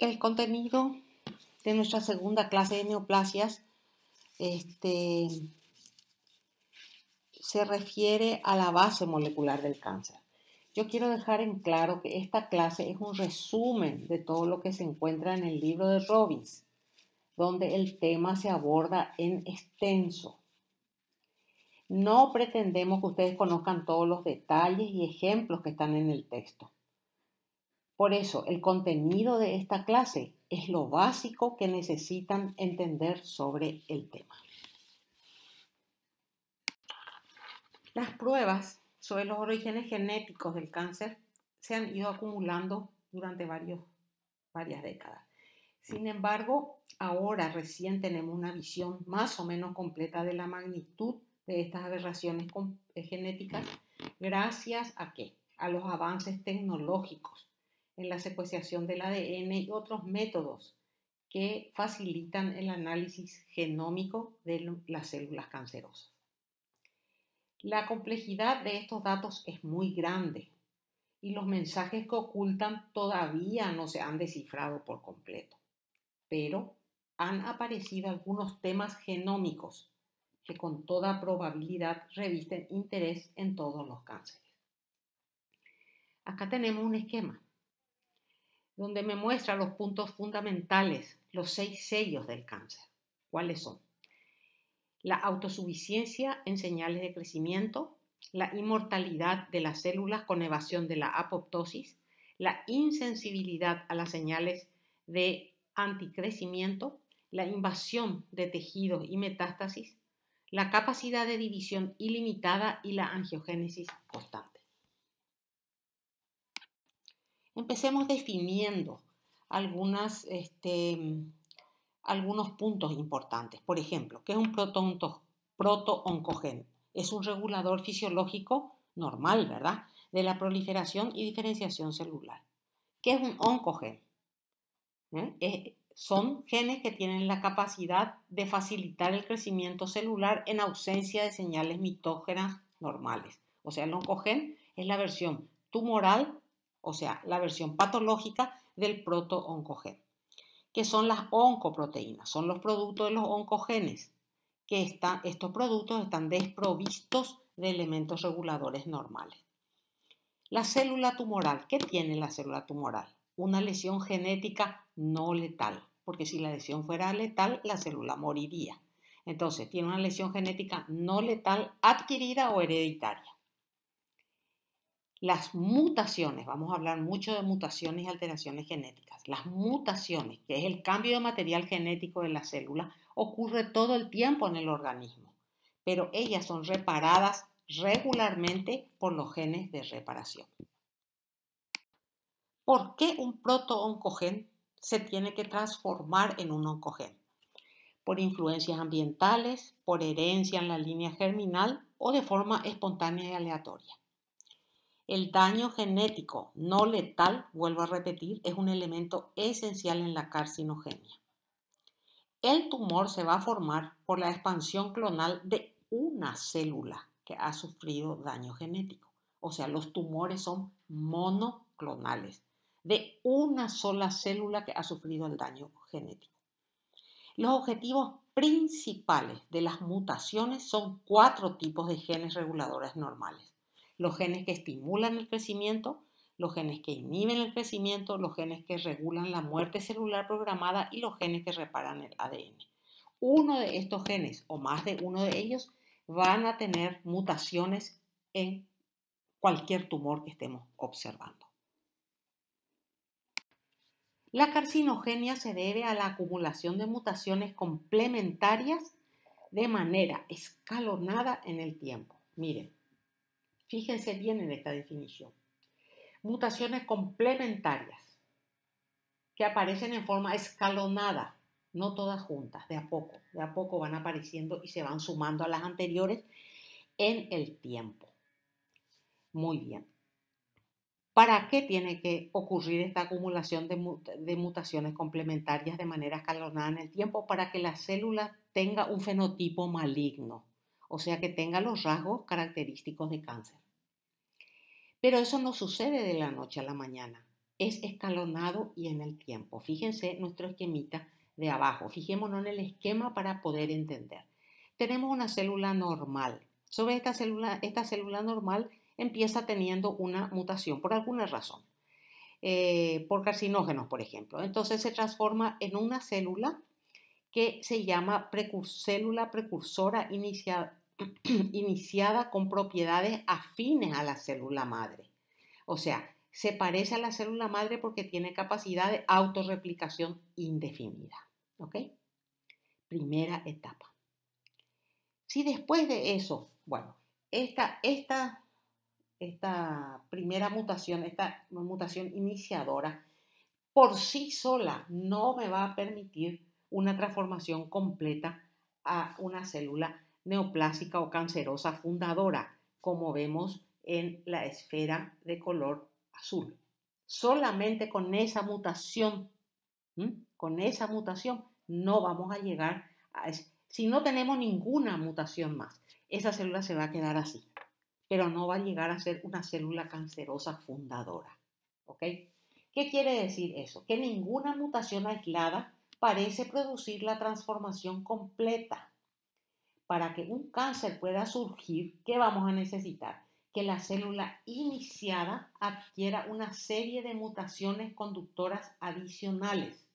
El contenido de nuestra segunda clase de neoplasias este, se refiere a la base molecular del cáncer. Yo quiero dejar en claro que esta clase es un resumen de todo lo que se encuentra en el libro de Robbins, donde el tema se aborda en extenso. No pretendemos que ustedes conozcan todos los detalles y ejemplos que están en el texto. Por eso, el contenido de esta clase es lo básico que necesitan entender sobre el tema. Las pruebas sobre los orígenes genéticos del cáncer se han ido acumulando durante varias décadas. Sin embargo, ahora recién tenemos una visión más o menos completa de la magnitud de estas aberraciones eh, genéticas gracias a qué? A los avances tecnológicos en la secuenciación del ADN y otros métodos que facilitan el análisis genómico de las células cancerosas. La complejidad de estos datos es muy grande y los mensajes que ocultan todavía no se han descifrado por completo, pero han aparecido algunos temas genómicos que con toda probabilidad revisten interés en todos los cánceres. Acá tenemos un esquema donde me muestra los puntos fundamentales, los seis sellos del cáncer. ¿Cuáles son? La autosuficiencia en señales de crecimiento, la inmortalidad de las células con evasión de la apoptosis, la insensibilidad a las señales de anticrecimiento, la invasión de tejidos y metástasis, la capacidad de división ilimitada y la angiogénesis constante. Empecemos definiendo este, algunos puntos importantes. Por ejemplo, ¿qué es un proto oncogen Es un regulador fisiológico normal, ¿verdad? De la proliferación y diferenciación celular. ¿Qué es un oncogen? ¿Eh? son genes que tienen la capacidad de facilitar el crecimiento celular en ausencia de señales mitógenas normales. O sea, el oncogen es la versión tumoral o sea, la versión patológica del proto que son las oncoproteínas, son los productos de los oncogenes, que estos productos están desprovistos de elementos reguladores normales. La célula tumoral, ¿qué tiene la célula tumoral? Una lesión genética no letal, porque si la lesión fuera letal, la célula moriría. Entonces, tiene una lesión genética no letal adquirida o hereditaria. Las mutaciones, vamos a hablar mucho de mutaciones y alteraciones genéticas. Las mutaciones, que es el cambio de material genético de la célula, ocurre todo el tiempo en el organismo, pero ellas son reparadas regularmente por los genes de reparación. ¿Por qué un proto-oncogen se tiene que transformar en un oncogen? Por influencias ambientales, por herencia en la línea germinal o de forma espontánea y aleatoria. El daño genético no letal, vuelvo a repetir, es un elemento esencial en la carcinogenia. El tumor se va a formar por la expansión clonal de una célula que ha sufrido daño genético. O sea, los tumores son monoclonales de una sola célula que ha sufrido el daño genético. Los objetivos principales de las mutaciones son cuatro tipos de genes reguladores normales los genes que estimulan el crecimiento, los genes que inhiben el crecimiento, los genes que regulan la muerte celular programada y los genes que reparan el ADN. Uno de estos genes o más de uno de ellos van a tener mutaciones en cualquier tumor que estemos observando. La carcinogenia se debe a la acumulación de mutaciones complementarias de manera escalonada en el tiempo. Miren, Fíjense bien en esta definición. Mutaciones complementarias que aparecen en forma escalonada, no todas juntas, de a poco. De a poco van apareciendo y se van sumando a las anteriores en el tiempo. Muy bien. ¿Para qué tiene que ocurrir esta acumulación de, de, mutaciones complementarias de manera escalonada en el tiempo? Para que la célula tenga un fenotipo maligno o sea que tenga los rasgos característicos de cáncer. Pero eso no sucede de la noche a la mañana, es escalonado y en el tiempo. Fíjense nuestro esquemita de abajo, fijémonos en el esquema para poder entender. Tenemos una célula normal. Sobre esta célula, esta célula normal empieza teniendo una mutación por alguna razón, eh, por carcinógenos, por ejemplo. Entonces se transforma en una célula que se llama célula precursora iniciada con propiedades afines a la célula madre. O sea, se parece a la célula madre porque tiene capacidad de autorreplicación indefinida. ¿Ok? Primera etapa. Si después de eso, bueno, esta primera mutación, esta mutación iniciadora, por sí sola no me va a permitir una transformación completa a una célula neoplásica o cancerosa fundadora, como vemos en la esfera de color azul. Solamente con esa mutación, con esa mutación, no vamos a llegar a... Si no tenemos ninguna mutación más, esa célula se va a quedar así, pero no va a llegar a ser una célula cancerosa fundadora. ¿Ok? ¿Qué quiere decir eso? Que ninguna mutación aislada parece producir la transformación completa. Para que un cáncer pueda surgir, ¿qué vamos a necesitar? Que la célula iniciada adquiera una serie de mutaciones conductoras adicionales,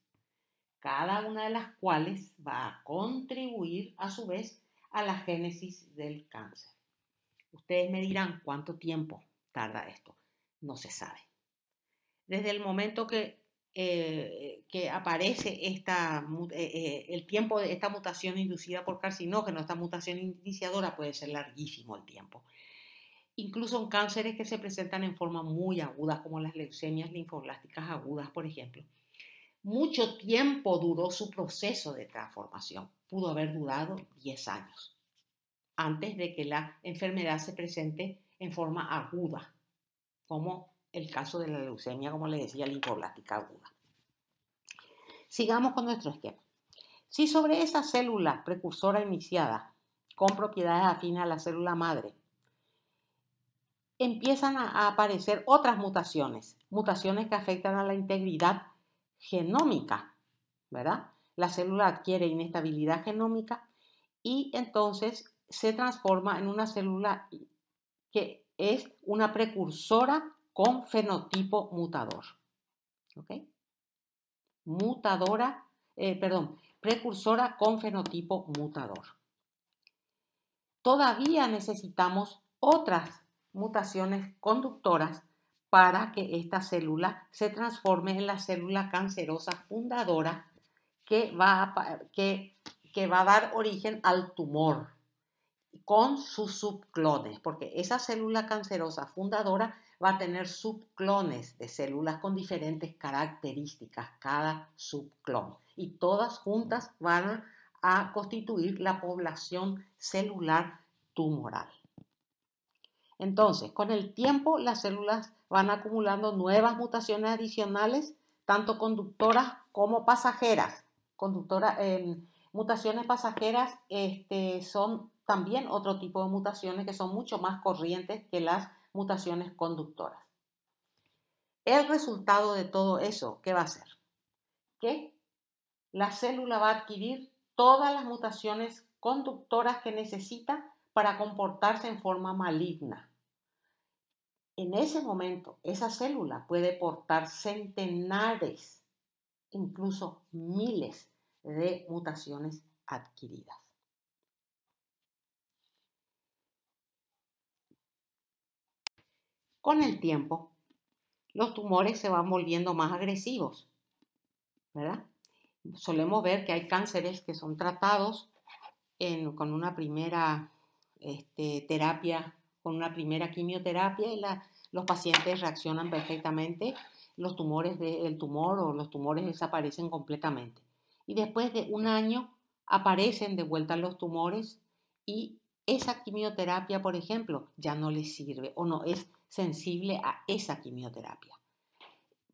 cada una de las cuales va a contribuir a su vez a la génesis del cáncer. Ustedes me dirán cuánto tiempo tarda esto. No se sabe. Desde el momento que eh, eh, que aparece esta, eh, el tiempo de esta mutación inducida por carcinógeno, esta mutación iniciadora puede ser larguísimo el tiempo. Incluso en cánceres que se presentan en forma muy aguda, como las leucemias linfoblásticas agudas, por ejemplo. Mucho tiempo duró su proceso de transformación, pudo haber durado 10 años, antes de que la enfermedad se presente en forma aguda, como el caso de la leucemia, como le decía, linfoblástica aguda. Sigamos con nuestro esquema. Si sobre esa célula precursora iniciada, con propiedades afines a la célula madre, empiezan a aparecer otras mutaciones, mutaciones que afectan a la integridad genómica, ¿verdad? La célula adquiere inestabilidad genómica y entonces se transforma en una célula que es una precursora con fenotipo mutador. ¿okay? mutadora, eh, perdón, precursora con fenotipo mutador. Todavía necesitamos otras mutaciones conductoras para que esta célula se transforme en la célula cancerosa fundadora que va a, que, que va a dar origen al tumor con sus subclones, porque esa célula cancerosa fundadora va a tener subclones de células con diferentes características, cada subclon. Y todas juntas van a constituir la población celular tumoral. Entonces, con el tiempo las células van acumulando nuevas mutaciones adicionales, tanto conductoras como pasajeras. Eh, mutaciones pasajeras este, son también otro tipo de mutaciones que son mucho más corrientes que las mutaciones conductoras. El resultado de todo eso, ¿qué va a ser? Que la célula va a adquirir todas las mutaciones conductoras que necesita para comportarse en forma maligna. En ese momento, esa célula puede portar centenares, incluso miles de mutaciones adquiridas. Con el tiempo, los tumores se van volviendo más agresivos, ¿verdad? Solemos ver que hay cánceres que son tratados con una primera este, terapia, con una primera quimioterapia y los pacientes reaccionan perfectamente, los tumores del tumor o los tumores desaparecen completamente. Y después de un año aparecen de vuelta los tumores y esa quimioterapia, por ejemplo, ya no les sirve o no es sensible a esa quimioterapia.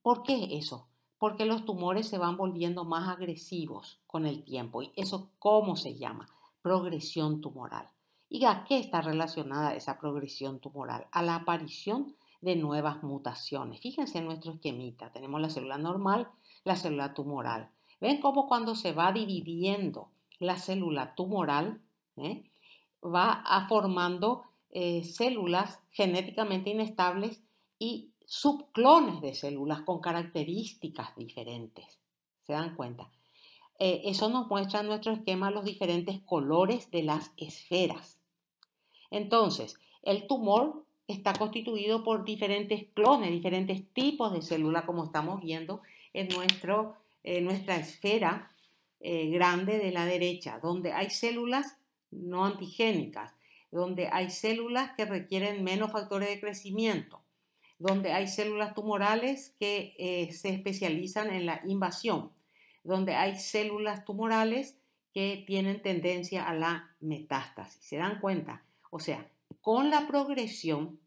¿Por qué eso? Porque los tumores se van volviendo más agresivos con el tiempo. ¿Y eso cómo se llama? Progresión tumoral. ¿Y a qué está relacionada esa progresión tumoral? A la aparición de nuevas mutaciones. Fíjense en nuestro esquemita. Tenemos la célula normal, la célula tumoral. ¿Ven cómo cuando se va dividiendo la célula tumoral, eh, va formando eh, células genéticamente inestables y subclones de células con características diferentes. ¿Se dan cuenta? Eh, eso nos muestra en nuestro esquema los diferentes colores de las esferas. Entonces, el tumor está constituido por diferentes clones, diferentes tipos de células, como estamos viendo en nuestro, nuestra esfera eh, grande de la derecha, donde hay células no antigénicas, donde hay células que requieren menos factores de crecimiento, donde hay células tumorales que eh, se especializan en la invasión, donde hay células tumorales que tienen tendencia a la metástasis. ¿Se dan cuenta? O sea, con la progresión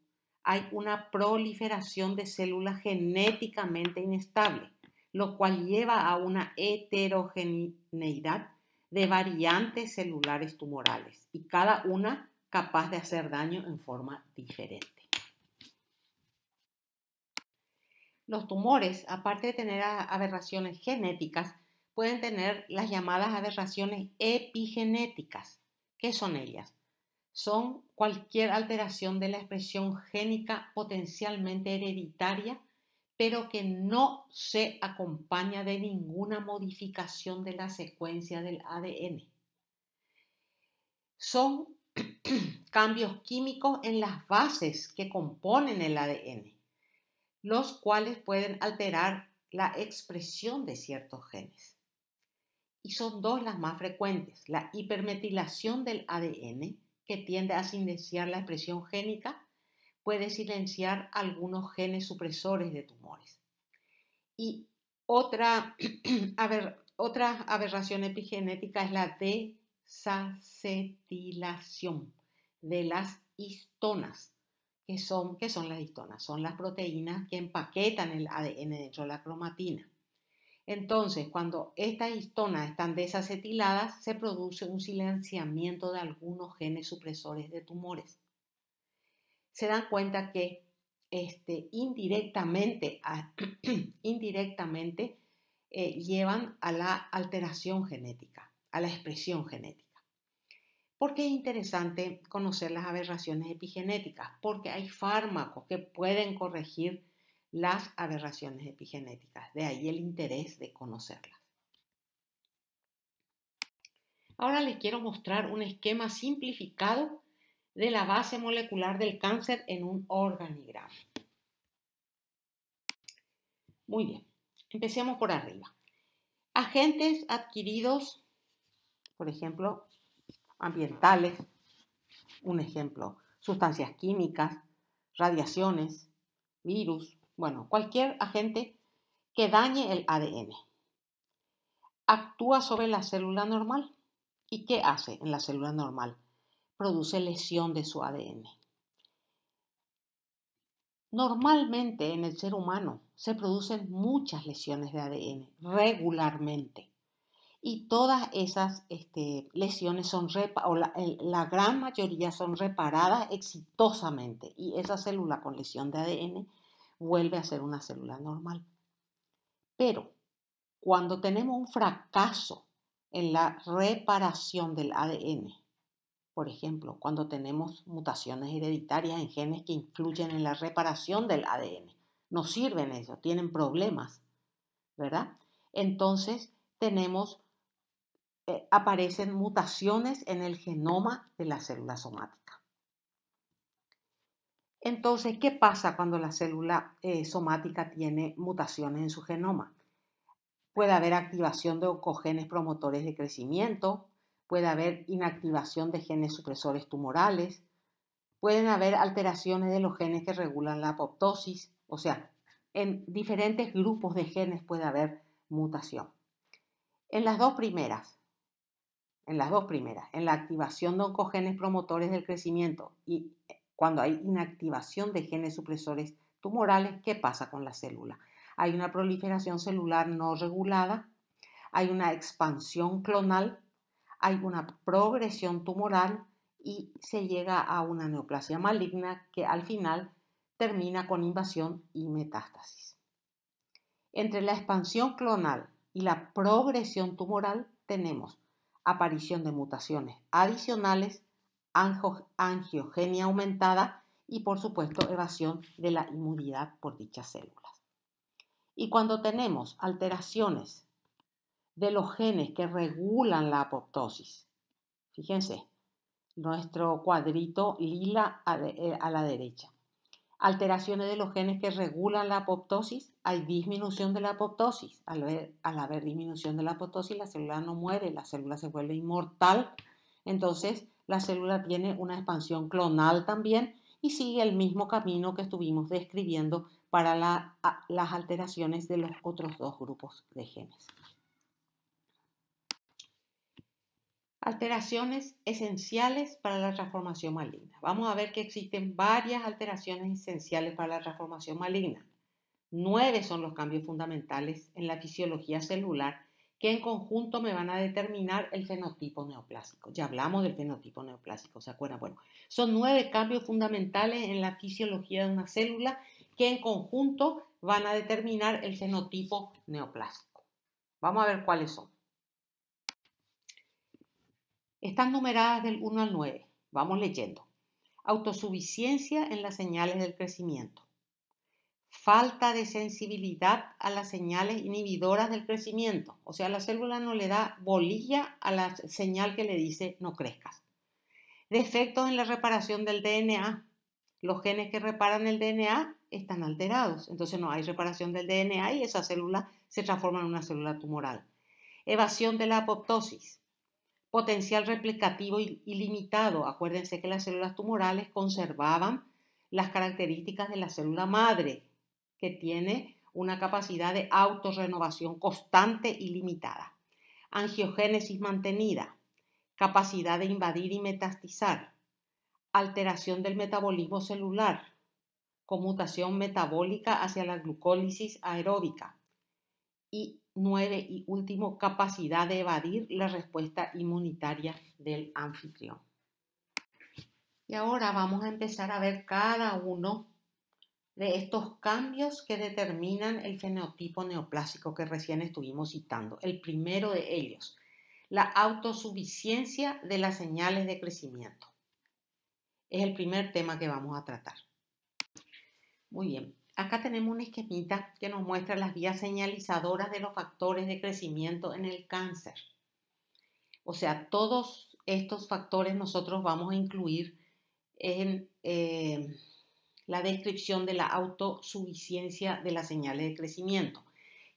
hay una proliferación de células genéticamente inestable, lo cual lleva a una heterogeneidad de variantes celulares tumorales y cada una capaz de hacer daño en forma diferente. Los tumores, aparte de tener aberraciones genéticas, pueden tener las llamadas aberraciones epigenéticas. ¿Qué son ellas? Son cualquier alteración de la expresión génica potencialmente hereditaria, pero que no se acompaña de ninguna modificación de la secuencia del ADN. Son cambios químicos en las bases que componen el ADN, los cuales pueden alterar la expresión de ciertos genes. Y son dos las más frecuentes, la hipermetilación del ADN, que tiende a silenciar la expresión génica, puede silenciar algunos genes supresores de tumores. Y otra, otra aberración epigenética es la de desacetilación de las histonas. que son, qué son las histonas? Son las proteínas que empaquetan el ADN dentro de la cromatina. Entonces, cuando estas histonas están desacetiladas, se produce un silenciamiento de algunos genes supresores de tumores. Se dan cuenta que este, indirectamente, ah, indirectamente eh, llevan a la alteración genética, a la expresión genética porque es interesante conocer las aberraciones epigenéticas, porque hay fármacos que pueden corregir las aberraciones epigenéticas, de ahí el interés de conocerlas. Ahora les quiero mostrar un esquema simplificado de la base molecular del cáncer en un organigrama. Muy bien, empecemos por arriba. Agentes adquiridos, por ejemplo, ambientales, un ejemplo, sustancias químicas, radiaciones, virus, bueno, cualquier agente que dañe el ADN. Actúa sobre la célula normal. ¿Y qué hace en la célula normal? Produce lesión de su ADN. Normalmente en el ser humano se producen muchas lesiones de ADN, regularmente y todas esas este, lesiones son, o la, la, gran mayoría son reparadas exitosamente y esa célula con lesión de ADN vuelve a ser una célula normal. Pero cuando tenemos un fracaso en la reparación del ADN, por ejemplo, cuando tenemos mutaciones hereditarias en genes que influyen en la reparación del ADN, no sirven eso, tienen problemas, ¿verdad? Entonces tenemos eh, aparecen mutaciones en el genoma de la célula somática. Entonces, ¿qué pasa cuando la célula eh, somática tiene mutaciones en su genoma? Puede haber activación de oncogenes promotores de crecimiento, puede haber inactivación de genes supresores tumorales, pueden haber alteraciones de los genes que regulan la apoptosis, o sea, en diferentes grupos de genes puede haber mutación. En las dos primeras, en las dos primeras, en la activación de oncogenes promotores del crecimiento y eh, cuando hay inactivación de genes supresores tumorales, ¿qué pasa con la célula? Hay una proliferación celular no regulada, hay una expansión clonal, hay una progresión tumoral y se llega a una neoplasia maligna que al final termina con invasión y metástasis. Entre la expansión clonal y la progresión tumoral tenemos aparición de mutaciones adicionales, angiogenia aumentada y por supuesto evasión de la inmunidad por dichas células. Y cuando tenemos alteraciones de los genes que regulan la apoptosis, fíjense, nuestro cuadrito lila a, eh, la derecha alteraciones de los genes que regulan la apoptosis, hay disminución de la apoptosis. Al, haber disminución de la apoptosis, la célula no muere, la célula se vuelve inmortal. Entonces, la célula tiene una expansión clonal también y sigue el mismo camino que estuvimos describiendo para las alteraciones de los otros dos grupos de genes. Alteraciones esenciales para la transformación maligna. Vamos a ver que existen varias alteraciones esenciales para la transformación maligna. Nueve son los cambios fundamentales en la fisiología celular que en conjunto me van a determinar el fenotipo neoplásico. Ya hablamos del fenotipo neoplásico, ¿se acuerdan? Bueno, son nueve cambios fundamentales en la fisiología de una célula que en conjunto van a determinar el fenotipo neoplásico. Vamos a ver cuáles son. Están numeradas del 1 al 9. Vamos leyendo. Autosuficiencia en las señales del crecimiento. Falta de sensibilidad a las señales inhibidoras del crecimiento. O sea, la célula no le da bolilla a la señal que le dice no crezcas. Defectos en la reparación del DNA. Los genes que reparan el DNA están alterados. Entonces no hay reparación del DNA y esa célula se transforma en una célula tumoral. Evasión de la apoptosis potencial replicativo ilimitado. Acuérdense que las células tumorales conservaban las características de la célula madre, que tiene una capacidad de autorrenovación constante y limitada. Angiogénesis mantenida, capacidad de invadir y metastizar, alteración del metabolismo celular, conmutación metabólica hacia la glucólisis aeróbica y nueve y último, capacidad de evadir la respuesta inmunitaria del anfitrión. Y ahora vamos a empezar a ver cada uno de estos cambios que determinan el fenotipo neoplásico que recién estuvimos citando. El primero de ellos, la autosuficiencia de las señales de crecimiento. Es el primer tema que vamos a tratar. Muy bien, Acá tenemos una esquemita que nos muestra las vías señalizadoras de los factores de crecimiento en el cáncer. O sea, todos estos factores nosotros vamos a incluir en eh, la descripción de la autosuficiencia de las señales de crecimiento.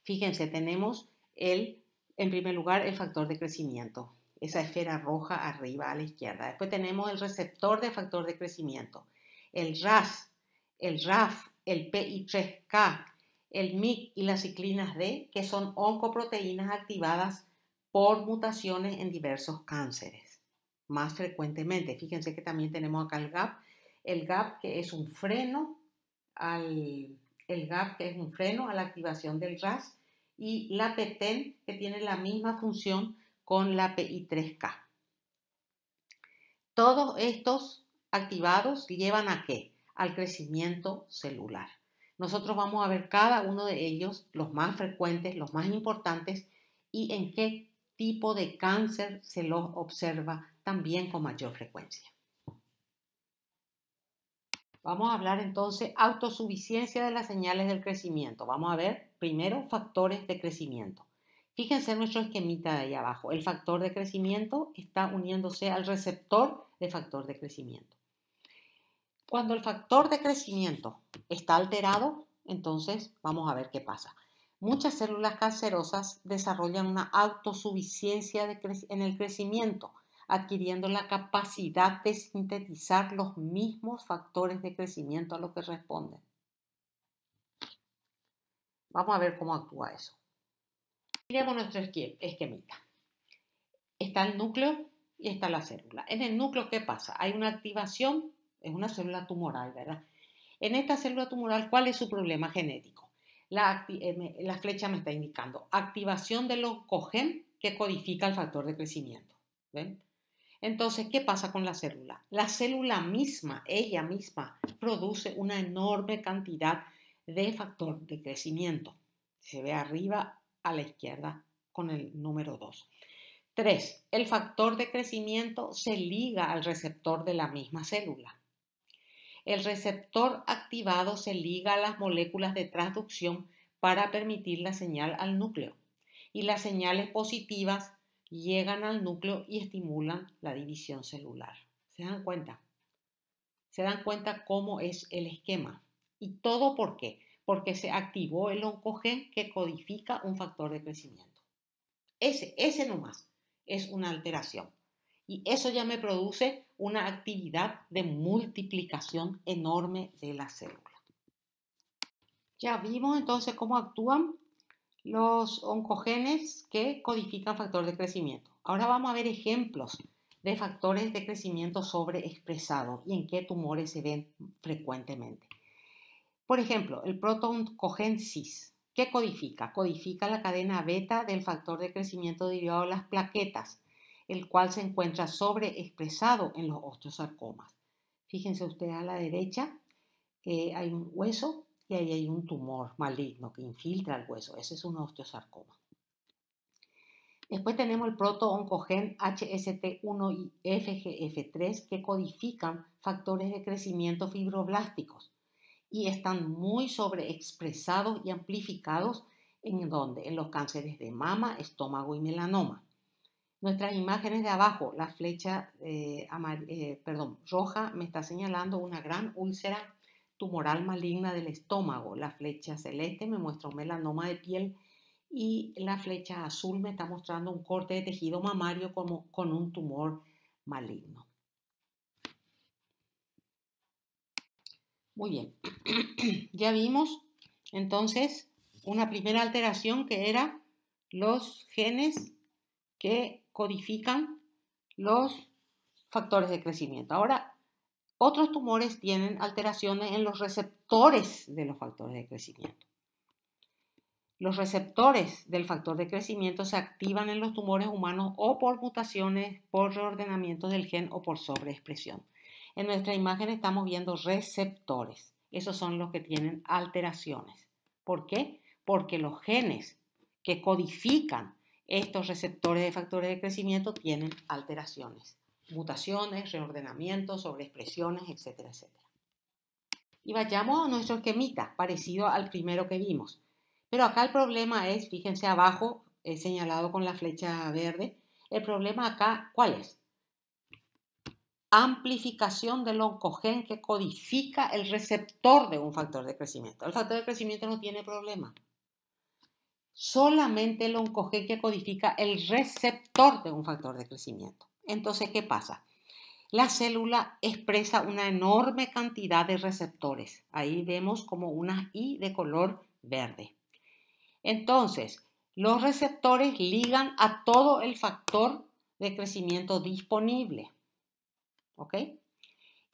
Fíjense, tenemos el, en primer lugar, el factor de crecimiento, esa esfera roja arriba a la izquierda. Después tenemos el receptor de factor de crecimiento, el RAS, el RAF, el PI3K, el MIC y las ciclinas D, que son oncoproteínas activadas por mutaciones en diversos cánceres, más frecuentemente. Fíjense que también tenemos acá el GAP, el GAP que es un freno al el GAP que es un freno a la activación del RAS y la PTEN que tiene la misma función con la PI3K. Todos estos activados llevan a qué? al crecimiento celular. Nosotros vamos a ver cada uno de ellos, los más frecuentes, los más importantes y en qué tipo de cáncer se los observa también con mayor frecuencia. Vamos a hablar entonces autosuficiencia de las señales del crecimiento. Vamos a ver primero factores de crecimiento. Fíjense nuestro esquemita de ahí abajo. El factor de crecimiento está uniéndose al receptor de factor de crecimiento. Cuando el factor de crecimiento está alterado, entonces vamos a ver qué pasa. Muchas células cancerosas desarrollan una autosuficiencia en el crecimiento, adquiriendo la capacidad de sintetizar los mismos factores de crecimiento a los que responden. Vamos a ver cómo actúa eso. Miremos nuestro esquemita. Está el núcleo y está la célula. En el núcleo, ¿qué pasa? Hay una activación es una célula tumoral, ¿verdad? En esta célula tumoral, ¿cuál es su problema genético? La, eh, flecha me está indicando activación del oncogen que codifica el factor de crecimiento. Entonces, ¿qué pasa con la célula? La célula misma, ella misma, produce una enorme cantidad de factor de crecimiento. Se ve arriba a la izquierda con el número 2. 3. El factor de crecimiento se liga al receptor de la misma célula el receptor activado se liga a las moléculas de transducción para permitir la señal al núcleo y las señales positivas llegan al núcleo y estimulan la división celular. ¿Se dan cuenta? Se dan cuenta cómo es el esquema. ¿Y todo por qué? Porque se activó el oncogen que codifica un factor de crecimiento. Ese, ese nomás es una alteración. Y eso ya me produce una actividad de multiplicación enorme de la célula. Ya vimos entonces cómo actúan los oncogenes que codifican factor de crecimiento. Ahora vamos a ver ejemplos de factores de crecimiento sobreexpresados y en qué tumores se ven frecuentemente. Por ejemplo, el protoncogen cis. ¿Qué codifica? Codifica la cadena beta del factor de crecimiento derivado de las plaquetas el cual se encuentra sobreexpresado en los osteosarcomas. Fíjense ustedes a la derecha, eh, hay un hueso y ahí hay un tumor maligno que infiltra el hueso. Ese es un osteosarcoma. Después tenemos el proto-oncogen HST1 y FGF3 que codifican factores de crecimiento fibroblásticos y están muy sobreexpresados y amplificados en donde en los cánceres de mama, estómago y melanoma. Nuestras imágenes de abajo, la flecha eh, eh, roja me está señalando una gran úlcera tumoral maligna del estómago. La flecha celeste me muestra un melanoma de piel y la flecha azul me está mostrando un corte de tejido mamario como, con un tumor maligno. Muy bien, ya vimos entonces una primera alteración que era los genes que codifican los factores de crecimiento. Ahora, otros tumores tienen alteraciones en los receptores de los factores de crecimiento. Los receptores del factor de crecimiento se activan en los tumores humanos o por mutaciones, por reordenamiento del gen o por sobreexpresión. En nuestra imagen estamos viendo receptores. Esos son los que tienen alteraciones. ¿Por qué? Porque los genes que codifican estos receptores de factores de crecimiento tienen alteraciones, mutaciones, reordenamientos, sobreexpresiones, etcétera, etcétera. Y vayamos a nuestro esquemita, parecido al primero que vimos. Pero acá el problema es, fíjense abajo, he señalado con la flecha verde, el problema acá, ¿cuál es? Amplificación del oncogen que codifica el receptor de un factor de crecimiento. El factor de crecimiento no tiene problema solamente el que codifica el receptor de un factor de crecimiento. Entonces, ¿qué pasa? La célula expresa una enorme cantidad de receptores. Ahí vemos como una I de color verde. Entonces, los receptores ligan a todo el factor de crecimiento disponible. ¿Ok?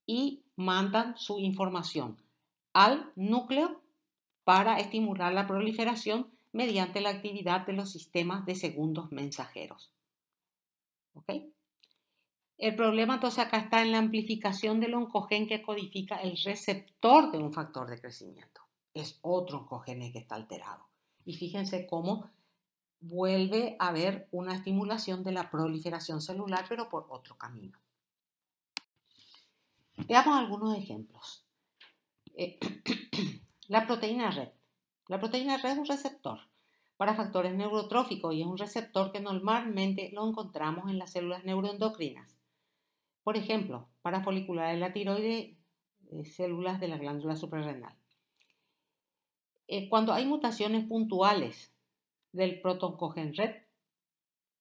Y mandan su información al núcleo para estimular la proliferación mediante la actividad de los sistemas de segundos mensajeros. El problema entonces acá está en la amplificación del oncogen que codifica el receptor de un factor de crecimiento. Es otro oncogene que está alterado. Y fíjense cómo vuelve a haber una estimulación de la proliferación celular, pero por otro camino. Veamos algunos ejemplos. Eh, la proteína red. La proteína red es un receptor para factores neurotróficos y es un receptor que normalmente lo encontramos en las células neuroendocrinas. Por ejemplo, para foliculares de la tiroide, eh, células de la glándula suprarrenal. Eh, cuando hay mutaciones puntuales del protoncogen red,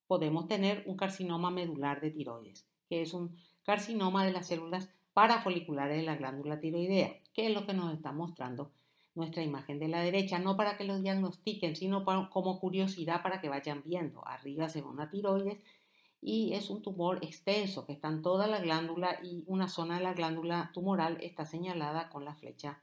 podemos tener un carcinoma medular de tiroides, que es un carcinoma de las células parafoliculares de la glándula tiroidea, que es lo que nos está mostrando nuestra imagen de la derecha, no para que los diagnostiquen, sino como curiosidad para que vayan viendo. Arriba se ve tiroides y es un tumor extenso que está en toda la glándula y una zona de la glándula tumoral está señalada con la flecha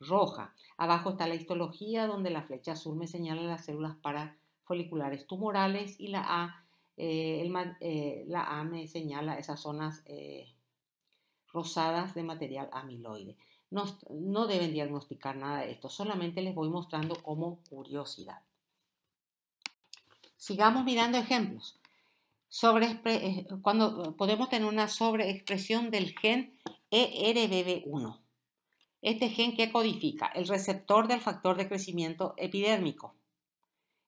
roja. Abajo está la histología donde la flecha azul me señala las células para foliculares tumorales y la A, eh, eh, la A me señala esas zonas eh, rosadas de material amiloide no, deben diagnosticar nada de esto, solamente les voy mostrando como curiosidad. Sigamos mirando ejemplos. Sobre, eh, cuando eh, podemos tener una sobreexpresión del gen ERBB1. Este gen que codifica el receptor del factor de crecimiento epidérmico.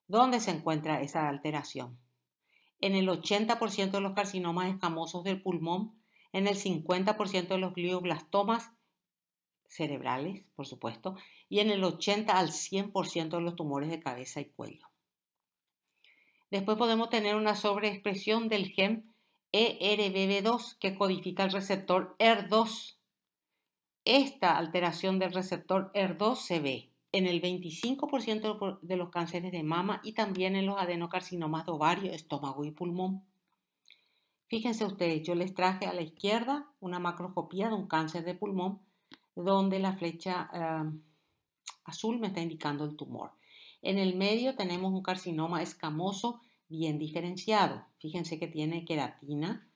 ¿Dónde se encuentra esa alteración? En el 80% de los carcinomas escamosos del pulmón, en el 50% de los glioblastomas cerebrales, por supuesto, y en el 80 al 100% de los tumores de cabeza y cuello. Después podemos tener una sobreexpresión del gen ERBB2 que codifica el receptor e R 2 Esta alteración del receptor e R 2 se ve en el 25% de los cánceres de mama y también en los adenocarcinomas de ovario, estómago y pulmón. Fíjense ustedes, yo les traje a la izquierda una macroscopía de un cáncer de pulmón donde la flecha ah, azul me está indicando el tumor. En el medio tenemos un carcinoma escamoso bien diferenciado. Fíjense que tiene queratina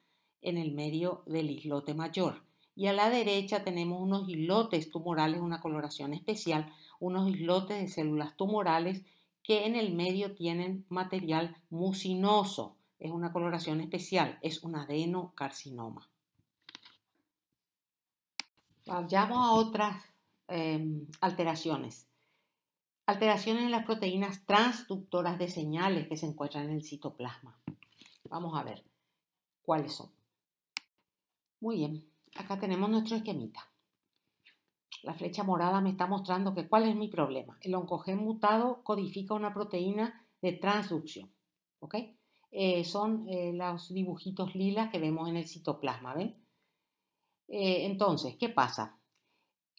en el medio del islote mayor. Y a la derecha tenemos unos islotes tumorales, una coloración especial, unos islotes de células tumorales que en el medio tienen material mucinoso. Es una coloración especial, es un adenocarcinoma. Vayamos a otras em, alteraciones. Alteraciones en las proteínas transductoras de señales que se encuentran en el citoplasma. Vamos a ver cuáles son. Muy bien, acá tenemos nuestro esquemita. La flecha morada me está mostrando que cuál es mi problema. El oncogen mutado codifica una proteína de transducción. ¿ok? Eh, son eh, los dibujitos lilas que vemos en el citoplasma. ¿Ven? Eh, entonces, ¿qué pasa?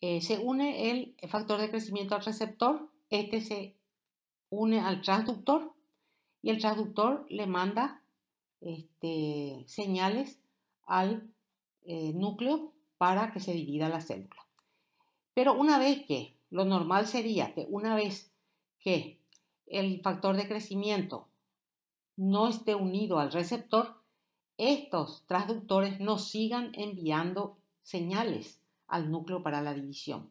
Eh, se une el factor de crecimiento al receptor, este se une al transductor y el transductor le manda este, señales al eh, núcleo para que se divida la célula. Pero una vez que, lo normal sería que una vez que el factor de crecimiento no esté unido al receptor, estos transductores no sigan enviando señales al núcleo para la división,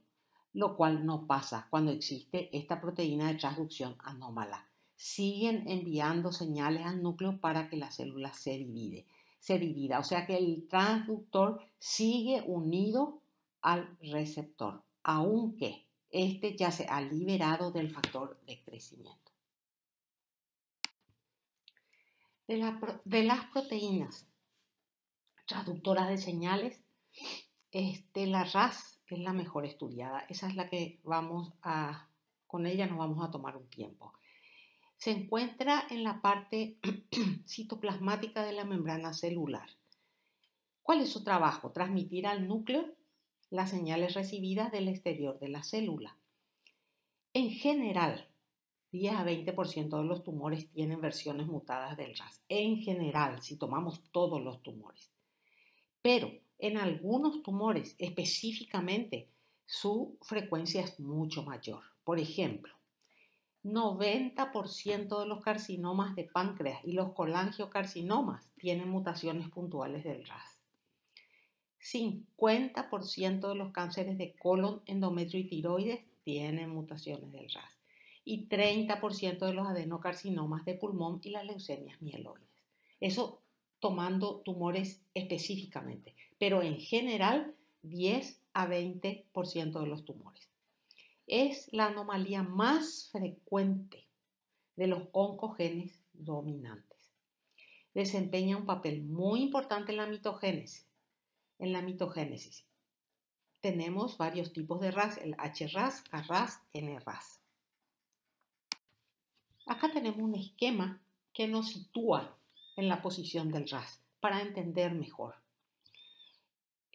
lo cual no pasa cuando existe esta proteína de transducción anómala. Siguen enviando señales al núcleo para que la célula se divide, se divida, o sea que el transductor sigue unido al receptor, aunque este ya se ha liberado del factor de crecimiento. de, las proteínas, traductoras de señales, este, la RAS es la mejor estudiada. Esa es la que vamos a, con ella nos vamos a tomar un tiempo. Se encuentra en la parte citoplasmática de la membrana celular. ¿Cuál es su trabajo? Transmitir al núcleo las señales recibidas del exterior de la célula. En general, 10 a 20% de los tumores tienen versiones mutadas del RAS, en general, si tomamos todos los tumores. Pero en algunos tumores específicamente su frecuencia es mucho mayor. Por ejemplo, 90% de los carcinomas de páncreas y los colangiocarcinomas tienen mutaciones puntuales del RAS. 50% de los cánceres de colon, endometrio y tiroides tienen mutaciones del RAS y 30% de los adenocarcinomas de pulmón y las leucemias mieloides. Eso tomando tumores específicamente, pero en general 10 a 20% de los tumores. Es la anomalía más frecuente de los oncogenes dominantes. Desempeña un papel muy importante en la mitogénesis. En la mitogénesis tenemos varios tipos de RAS, el HRAS, n NRAS. Acá tenemos un esquema que nos sitúa en la posición del RAS para entender mejor.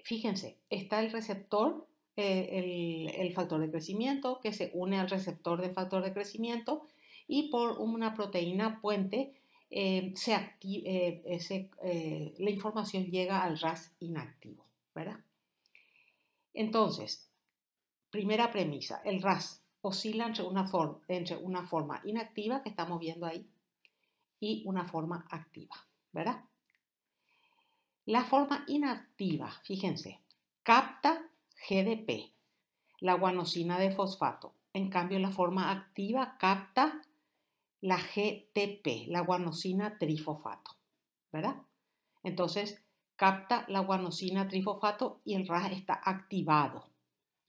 Fíjense, está el receptor, eh, el, factor de crecimiento, que se une al receptor del factor de crecimiento y por una proteína puente eh, se eh, la información llega al RAS inactivo, Entonces, primera premisa, el RAS oscila entre una, forma, una forma inactiva que estamos viendo ahí y una forma activa, ¿verdad? La forma inactiva, fíjense, capta GDP, la guanosina de fosfato. En cambio, la forma activa capta la GTP, la guanosina trifosfato, ¿verdad? Entonces, capta la guanosina trifosfato y el RAS está activado,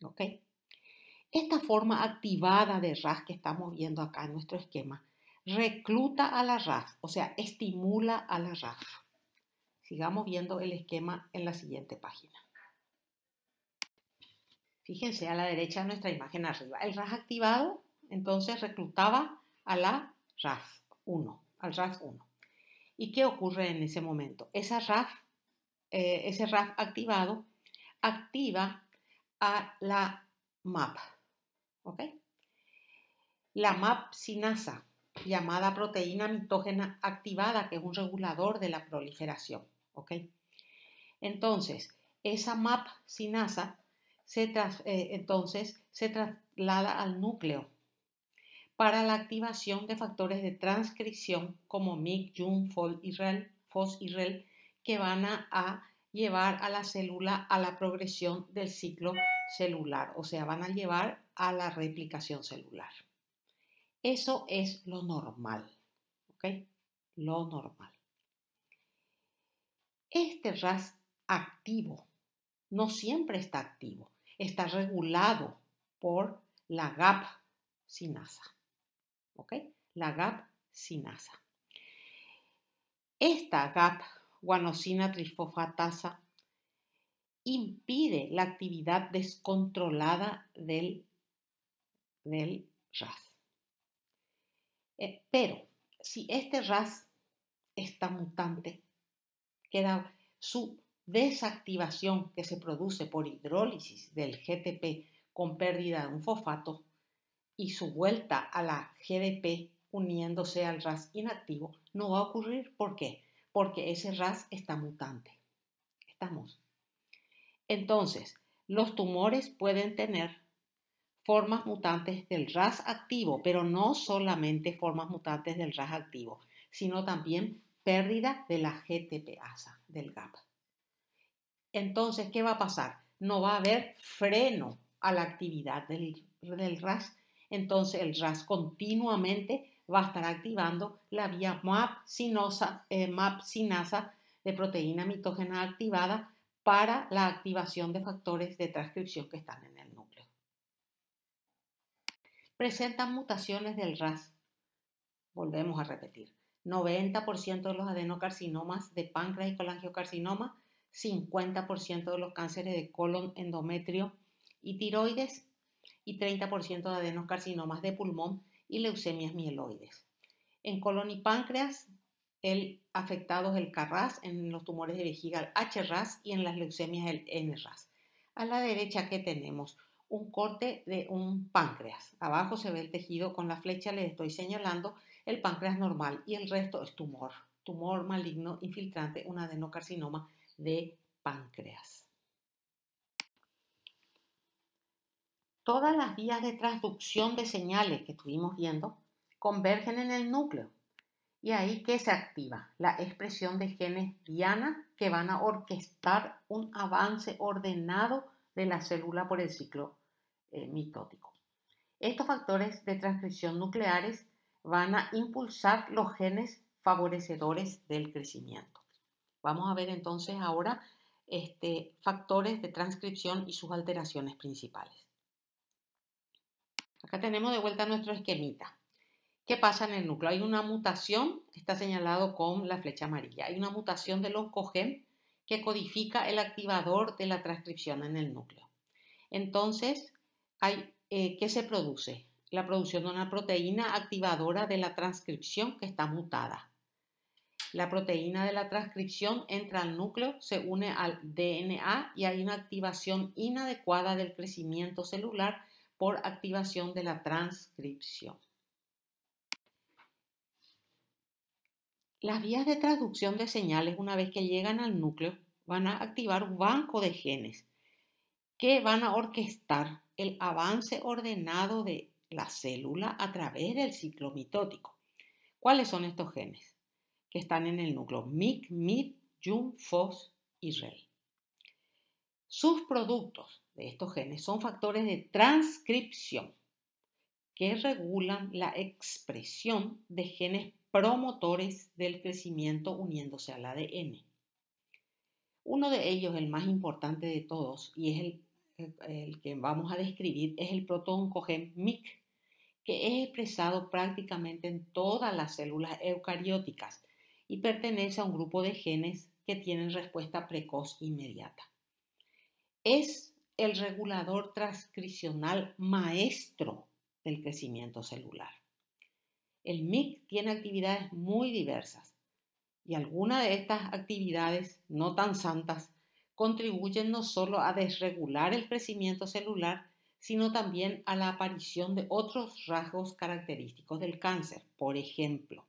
¿ok? Esta forma activada de RAS que estamos viendo acá en nuestro esquema recluta a la Ras, o sea, estimula a la RAF. Sigamos viendo el esquema en la siguiente página. Fíjense a la derecha de nuestra imagen arriba. El Ras activado entonces reclutaba a la Ras 1, al Ras 1. ¿Y qué ocurre en ese momento? Esa eh, ese RAF activado activa a la MAP, la La sinasa llamada proteína mitógena activada, que es un regulador de la proliferación, Entonces, esa MAP-SINASA eh, entonces se traslada al núcleo para la activación de factores de transcripción como MIG, JUN, y FOS y REL que van a, a llevar a la célula a la progresión del ciclo celular, o sea, van a llevar a la replicación celular. Eso es lo normal, ¿ok? Lo normal. Este RAS activo no siempre está activo, está regulado por la GAP sinasa, ¿ok? La GAP sinasa. Esta GAP, guanosina trifosfatasa, impide la actividad descontrolada del del RAS. Eh, pero si este RAS está mutante, queda su desactivación que se produce por hidrólisis del GTP con pérdida de un fosfato y su vuelta a la GDP uniéndose al RAS inactivo no va a ocurrir. ¿Por qué? Porque ese RAS está mutante. Estamos. Entonces, los tumores pueden tener formas mutantes del RAS activo, pero no solamente formas mutantes del RAS activo, sino también pérdida de la GTPasa, del GAP. Entonces, ¿qué va a pasar? No va a haber freno a la actividad del, del RAS, entonces el RAS continuamente va a estar activando la vía MAP sinosa, eh, MAP sinasa de proteína mitógena activada para la activación de factores de transcripción que están en el presentan mutaciones del RAS. Volvemos a repetir, 90% de los adenocarcinomas de páncreas y colangiocarcinoma, 50% de los cánceres de colon, endometrio y tiroides y 30% de adenocarcinomas de pulmón y leucemias mieloides. En colon y páncreas, el afectado es el CARRAS, en los tumores de vejiga el HRAS y en las leucemias el NRAS. A la derecha, ¿qué tenemos? un corte de un páncreas. Abajo se ve el tejido, con la flecha le estoy señalando el páncreas normal y el resto es tumor, tumor maligno infiltrante, un adenocarcinoma de páncreas. Todas las vías de transducción de señales que estuvimos viendo convergen en el núcleo. Y ahí que se activa la expresión de genes diana que van a orquestar un avance ordenado de la célula por el ciclo eh, mitótico. Estos factores de transcripción nucleares van a impulsar los genes favorecedores del crecimiento. Vamos a ver entonces ahora este, factores de transcripción y sus alteraciones principales. Acá tenemos de vuelta nuestro esquemita. ¿Qué pasa en el núcleo? Hay una mutación, está señalado con la flecha amarilla, hay una mutación del los que codifica el activador de la transcripción en el núcleo. Entonces, hay, eh, ¿qué se produce? La producción de una proteína activadora de la transcripción que está mutada. La proteína de la transcripción entra al núcleo, se une al DNA y hay una activación inadecuada del crecimiento celular por activación de la transcripción. Las vías de traducción de señales, una vez que llegan al núcleo, van a activar un banco de genes que van a orquestar el avance ordenado de la célula a través del ciclo mitótico. ¿Cuáles son estos genes? Que están en el núcleo MIC, MID, JUM, FOS y REL. Sus productos de estos genes son factores de transcripción que regulan la expresión de genes promotores del crecimiento uniéndose al ADN. Uno de ellos, el más importante de todos, y es el el que vamos a describir, es el protón cogen MIC, que es expresado prácticamente en todas las células eucarióticas y pertenece a un grupo de genes que tienen respuesta precoz inmediata. Es el regulador transcripcional maestro del crecimiento celular. El MIC tiene actividades muy diversas y algunas de estas actividades no tan santas contribuyen no solo a desregular el crecimiento celular, sino también a la aparición de otros rasgos característicos del cáncer. Por ejemplo,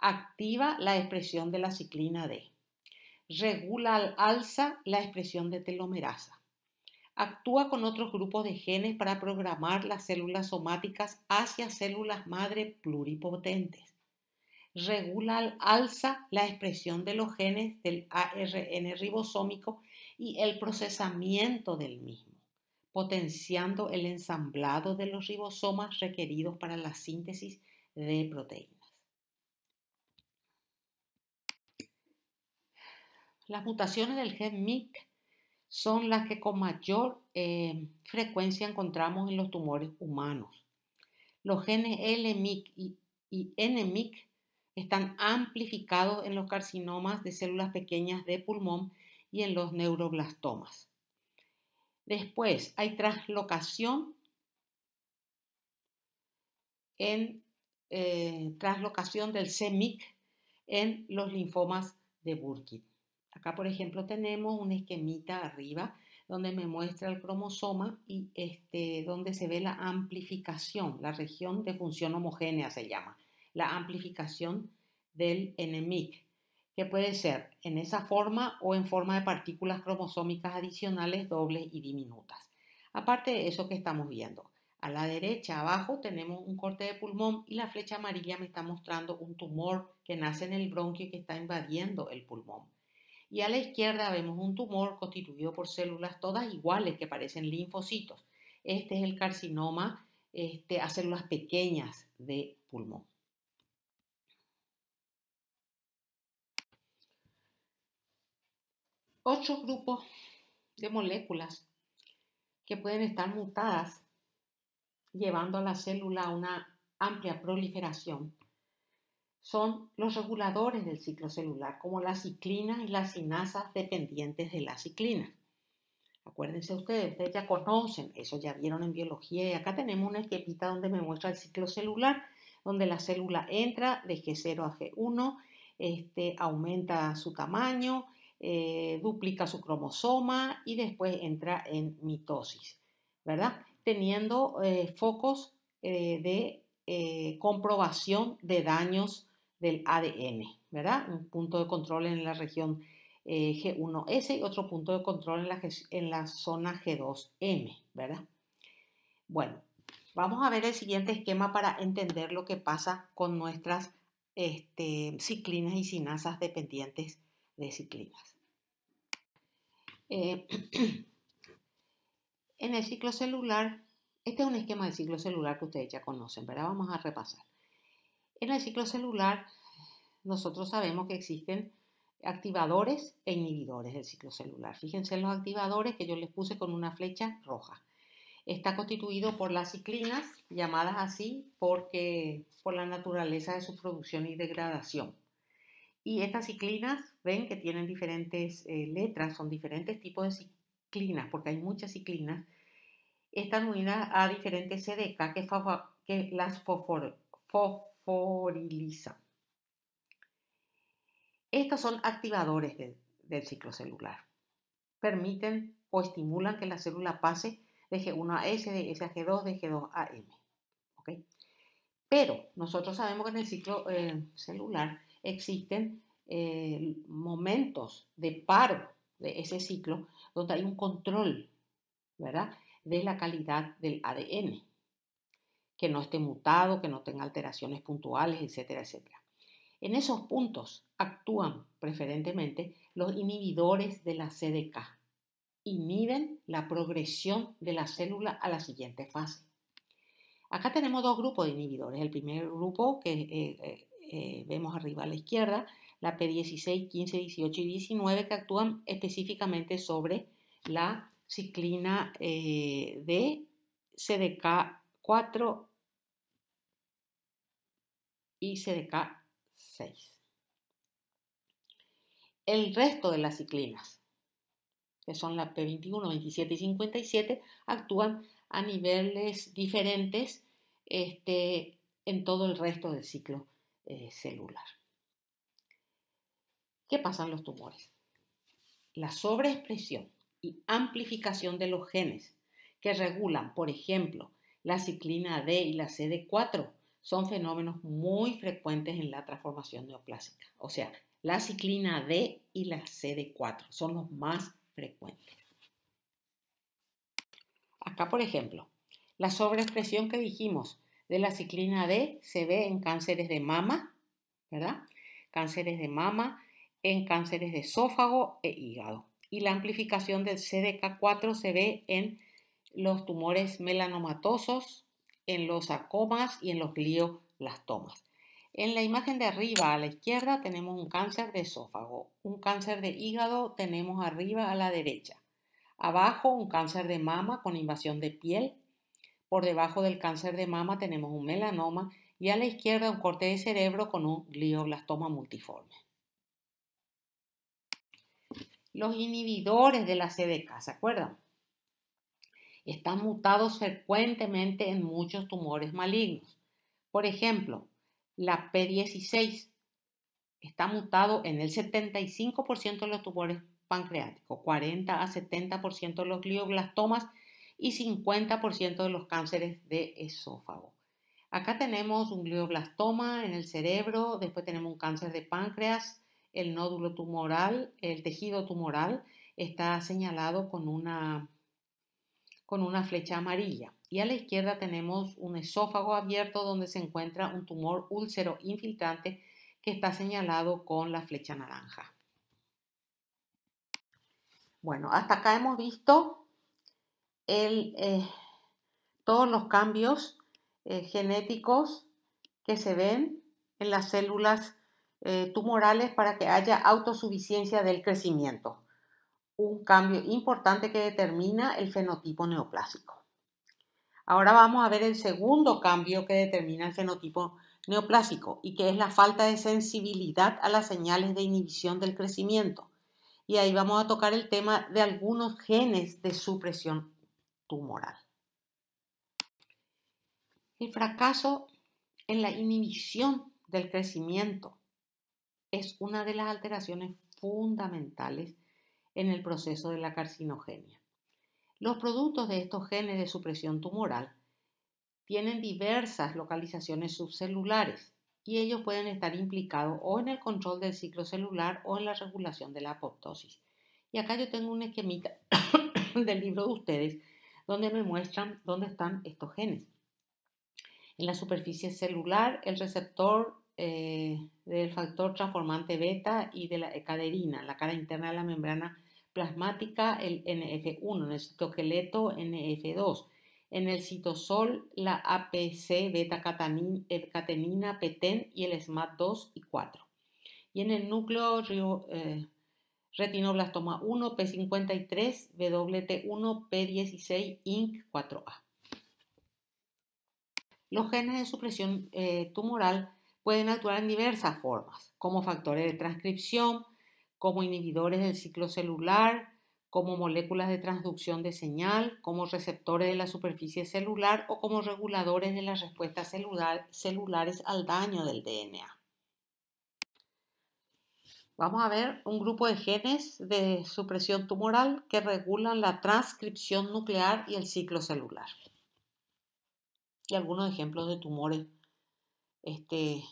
activa la expresión de la ciclina D, regula al alza la expresión de telomerasa, actúa con otros grupos de genes para programar las células somáticas hacia células madre pluripotentes regula alza la expresión de los genes del ARN ribosómico y el procesamiento del mismo, potenciando el ensamblado de los ribosomas requeridos para la síntesis de proteínas. Las mutaciones del gen MIC son las que con mayor eh, frecuencia encontramos en los tumores humanos. Los genes lmic y, nmic están amplificados en los carcinomas de células pequeñas de pulmón y en los neuroblastomas. Después hay traslocación en eh, del CEMIC en los linfomas de Burkitt. Acá, por ejemplo, tenemos un esquemita arriba donde me muestra el cromosoma y este, donde se ve la amplificación, la región de función homogénea se llama la amplificación del NMIC, que puede ser en esa forma o en forma de partículas cromosómicas adicionales dobles y diminutas. Aparte de eso que estamos viendo, a la derecha abajo tenemos un corte de pulmón y la flecha amarilla me está mostrando un tumor que nace en el bronquio que está invadiendo el pulmón. Y a la izquierda vemos un tumor constituido por células todas iguales que parecen linfocitos. Este es el carcinoma este, a células pequeñas de pulmón. ocho grupos de moléculas que pueden estar mutadas, llevando a la célula a una amplia proliferación. Son los reguladores del ciclo celular, como las ciclinas y las sinasas dependientes de la ciclina. Acuérdense ustedes, ustedes ya conocen, eso ya vieron en biología, y acá tenemos una esquepita donde me muestra el ciclo celular, donde la célula entra de G0 a G1, este, aumenta su tamaño, eh, duplica su cromosoma y después entra en mitosis, ¿verdad? Teniendo eh, focos eh, de comprobación de daños del ADN, ¿verdad? Un punto de control en la región G1S y otro punto de control en la, en la zona G2M, ¿verdad? Bueno, Vamos a ver el siguiente esquema para entender lo que pasa con nuestras este, ciclinas y sinasas dependientes de Eh, en el ciclo celular, este es un esquema de ciclo celular que ustedes ya conocen, ¿verdad? Vamos a repasar. En el ciclo celular, nosotros sabemos que existen activadores e inhibidores del ciclo celular. Fíjense en los activadores que yo les puse con una flecha roja. Está constituido por las ciclinas, llamadas así porque por la naturaleza de su producción y degradación. Y estas ciclinas, ven que tienen diferentes eh, letras, son diferentes tipos de ciclinas, porque hay muchas ciclinas, están unidas a diferentes CDK que, las fosforiliza. fosforilizan. Estos son activadores del ciclo celular. Permiten o estimulan que la célula pase de G1 a S, de S a G2, de G2 a M. Pero nosotros sabemos que en el ciclo eh, celular existen eh, momentos de paro de ese ciclo donde hay un control, ¿verdad? De la calidad del ADN, que no esté mutado, que no tenga alteraciones puntuales, etcétera, etcétera. En esos puntos actúan preferentemente los inhibidores de la CDK. Inhiben la progresión de la célula a la siguiente fase. Acá tenemos dos grupos de inhibidores. El primer grupo que es eh, eh, eh, vemos arriba a la izquierda, la P16, 15, 18 y 19 que actúan específicamente sobre la ciclina eh, de CDK4 y CDK6. El resto de las ciclinas, que son la P21, 27 y 57, actúan a niveles diferentes este, en todo el resto del ciclo eh, celular. ¿Qué pasa en los tumores? La sobreexpresión y amplificación de los genes que regulan, por ejemplo, la ciclina D y la CD4 son fenómenos muy frecuentes en la transformación neoplásica. O sea, la ciclina D y la CD4 son los más frecuentes. Acá, por ejemplo, la sobreexpresión que dijimos de la ciclina D se ve en cánceres de mama, ¿verdad? Cánceres de mama, en cánceres de esófago e hígado. Y la amplificación del CDK4 se ve en los tumores melanomatosos, en los sarcomas y en los glioblastomas. En la imagen de arriba a la izquierda tenemos un cáncer de esófago, un cáncer de hígado tenemos arriba a la derecha, abajo un cáncer de mama con invasión de piel por debajo del cáncer de mama tenemos un melanoma y a la izquierda un corte de cerebro con un glioblastoma multiforme. Los inhibidores de la CDK, ¿se acuerdan? Están mutados frecuentemente en muchos tumores malignos. Por ejemplo, la P16 está mutado en el 75% de los tumores pancreáticos, 40 a 70% de los glioblastomas y 50% de los cánceres de esófago. Acá tenemos un glioblastoma en el cerebro, después tenemos un cáncer de páncreas, el nódulo tumoral, el tejido tumoral está señalado con una, con una flecha amarilla. Y a la izquierda tenemos un esófago abierto donde se encuentra un tumor úlcero infiltrante que está señalado con la flecha naranja. Bueno, hasta acá hemos visto eh, todos los cambios eh, genéticos que se ven en las células eh, tumorales para que haya autosuficiencia del crecimiento. Un cambio importante que determina el fenotipo neoplásico. Ahora vamos a ver el segundo cambio que determina el fenotipo neoplásico y que es la falta de sensibilidad a las señales de inhibición del crecimiento. Y ahí vamos a tocar el tema de algunos genes de supresión tumoral. El fracaso en la inhibición del crecimiento es una de las alteraciones fundamentales en el proceso de la carcinogenia. Los productos de estos genes de supresión tumoral tienen diversas localizaciones subcelulares y ellos pueden estar implicados o en el control del ciclo celular o en la regulación de la apoptosis. Y acá yo tengo un esquemita del libro de ustedes donde me muestran dónde están estos genes. En la superficie celular, el receptor eh, del factor transformante beta y de la caderina, la cara interna de la membrana plasmática, el NF1, en el citoqueleto NF2, en el citosol, la APC, beta-catenina, PTEN y el SMAT2 y 4. Y en el núcleo eh, retinoblastoma 1, P53, WT1, P16, INC4A. Los genes de supresión eh, tumoral pueden actuar en diversas formas, como factores de transcripción, como inhibidores del ciclo celular, como moléculas de transducción de señal, como receptores de la superficie celular o como reguladores de las respuestas celulares al daño del DNA. Vamos a ver un grupo de genes de supresión tumoral que regulan la transcripción nuclear y el ciclo celular. Y algunos ejemplos de tumores este,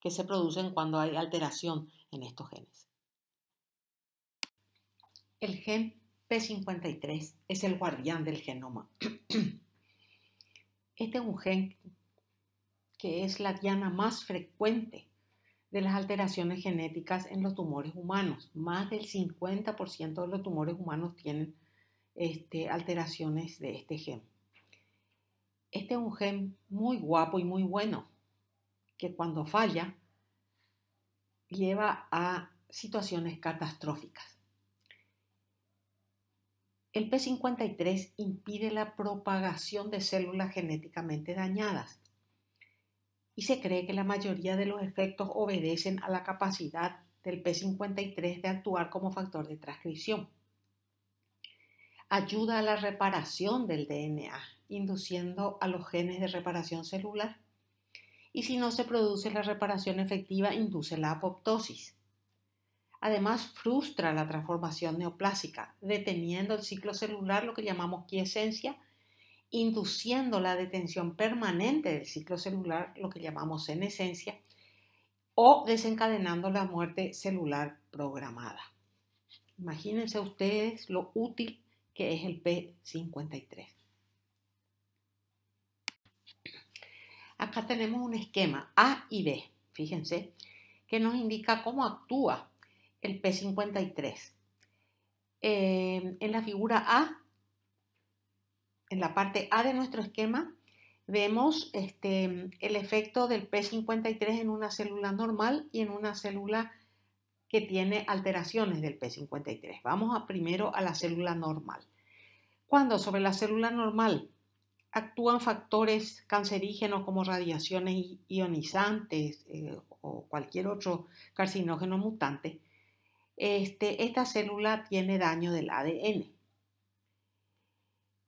que se producen cuando hay alteración en estos genes. El gen P53 es el guardián del genoma. Este es un gen que es la diana más frecuente de las alteraciones genéticas en los tumores humanos. Más del 50% de los tumores humanos tienen este, alteraciones de este gen. Este es un gen muy guapo y muy bueno, que cuando falla lleva a situaciones catastróficas. El P53 impide la propagación de células genéticamente dañadas y se cree que la mayoría de los efectos obedecen a la capacidad del P53 de actuar como factor de transcripción. Ayuda a la reparación del DNA, induciendo a los genes de reparación celular. Y si no se produce la reparación efectiva, induce la apoptosis. Además, frustra la transformación neoplásica, deteniendo el ciclo celular, lo que llamamos quiesencia, induciendo la detención permanente del ciclo celular, lo que llamamos en esencia, o desencadenando la muerte celular programada. Imagínense ustedes lo útil que es el P53. Acá tenemos un esquema A y B, fíjense, que nos indica cómo actúa el P53. Eh, en la figura A en la parte A de nuestro esquema, vemos este, el efecto del P53 en una célula normal y en una célula que tiene alteraciones del P53. Vamos primero a la célula normal. Cuando sobre la célula normal actúan factores cancerígenos como radiaciones ionizantes eh, o cualquier otro carcinógeno mutante, este, esta célula tiene daño del ADN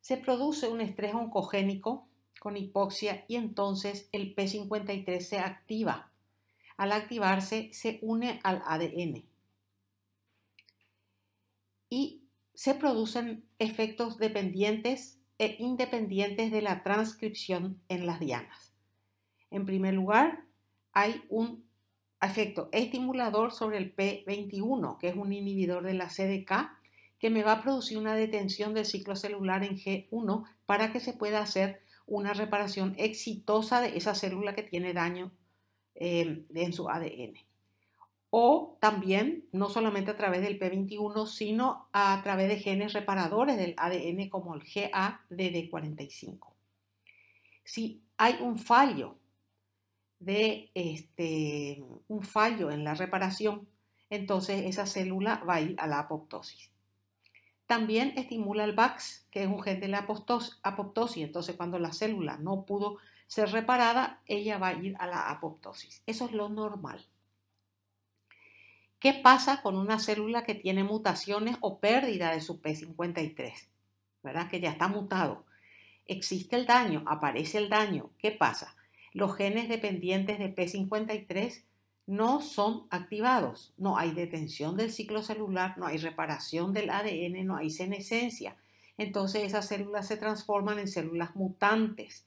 se produce un estrés oncogénico con hipoxia y entonces el P53 se activa. Al activarse se une al ADN y se producen efectos dependientes e independientes de la transcripción en las dianas. En primer lugar, hay un efecto estimulador sobre el P21, que es un inhibidor de la CDK, que me va a producir una detención del ciclo celular en G1 para que se pueda hacer una reparación exitosa de esa célula que tiene daño eh, en su ADN. O también, no solamente a través del P21, sino a través de genes reparadores del ADN como el GADD45. Si hay un fallo de este, un fallo en la reparación, entonces esa célula va a ir a la apoptosis. También estimula el Bax, que es un gen de la apoptosis. Entonces, cuando la célula no pudo ser reparada, ella va a ir a la apoptosis. Eso es lo normal. ¿Qué pasa con una célula que tiene mutaciones o pérdida de su P53? ¿Verdad? Que ya está mutado. Existe el daño, aparece el daño. ¿Qué pasa? Los genes dependientes de P53 no son activados. No hay detención del ciclo celular, no hay reparación del ADN, no hay senescencia. Entonces esas células se transforman en células mutantes,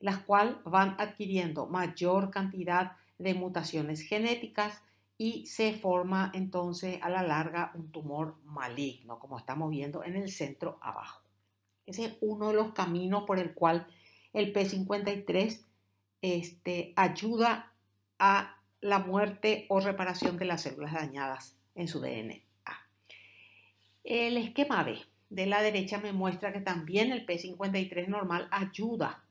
las cuales van adquiriendo mayor cantidad de mutaciones genéticas y se forma entonces a la larga un tumor maligno, como estamos viendo en el centro abajo. Ese es uno de los caminos por el cual el P53 este, ayuda a la muerte o reparación de las células dañadas en su DNA. El esquema B de la derecha me muestra que también el P53 normal ayuda,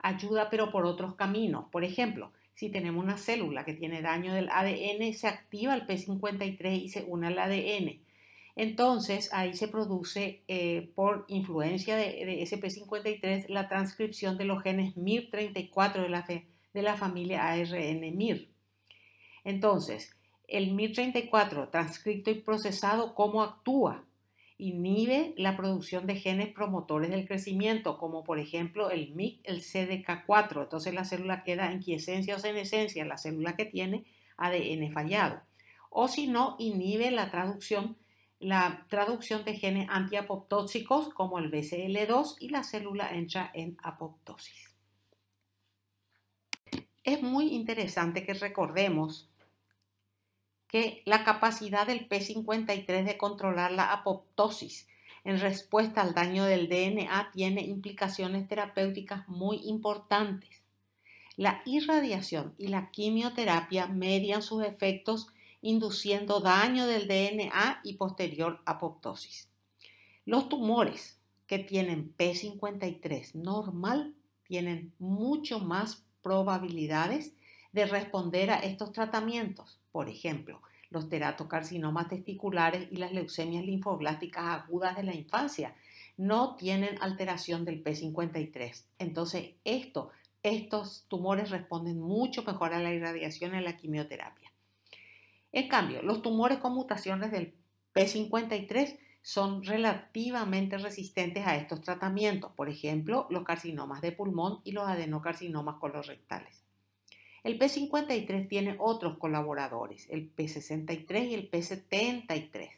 ayuda pero por otros caminos. Por ejemplo, si tenemos una célula que tiene daño del ADN, se activa el P53 y se une al ADN. Entonces ahí se produce eh, por influencia de, ese P53 la transcripción de los genes MIR34 de la fe de la familia ARN-MIR. Entonces, el MIR34 transcrito y procesado, ¿cómo actúa? Inhibe la producción de genes promotores del crecimiento, como por ejemplo el MIC, el CDK4. Entonces la célula queda en quiesencia o senescencia, la célula que tiene ADN fallado. O si no, inhibe la traducción, la traducción de genes antiapoptóxicos como el BCL2 y la célula entra en apoptosis es muy interesante que recordemos que la capacidad del P53 de controlar la apoptosis en respuesta al daño del DNA tiene implicaciones terapéuticas muy importantes. La irradiación y la quimioterapia median sus efectos induciendo daño del DNA y posterior apoptosis. Los tumores que tienen P53 normal tienen mucho más probabilidades de responder a estos tratamientos, por ejemplo, los teratocarcinomas testiculares y las leucemias linfoblásticas agudas de la infancia, no tienen alteración del P53. Entonces, estos tumores responden mucho mejor a la irradiación y a la quimioterapia. En cambio, los tumores con mutaciones del P53 son relativamente resistentes a estos tratamientos, por ejemplo, los carcinomas de pulmón y los adenocarcinomas colorectales. El P53 tiene otros colaboradores, el P63 y el P73,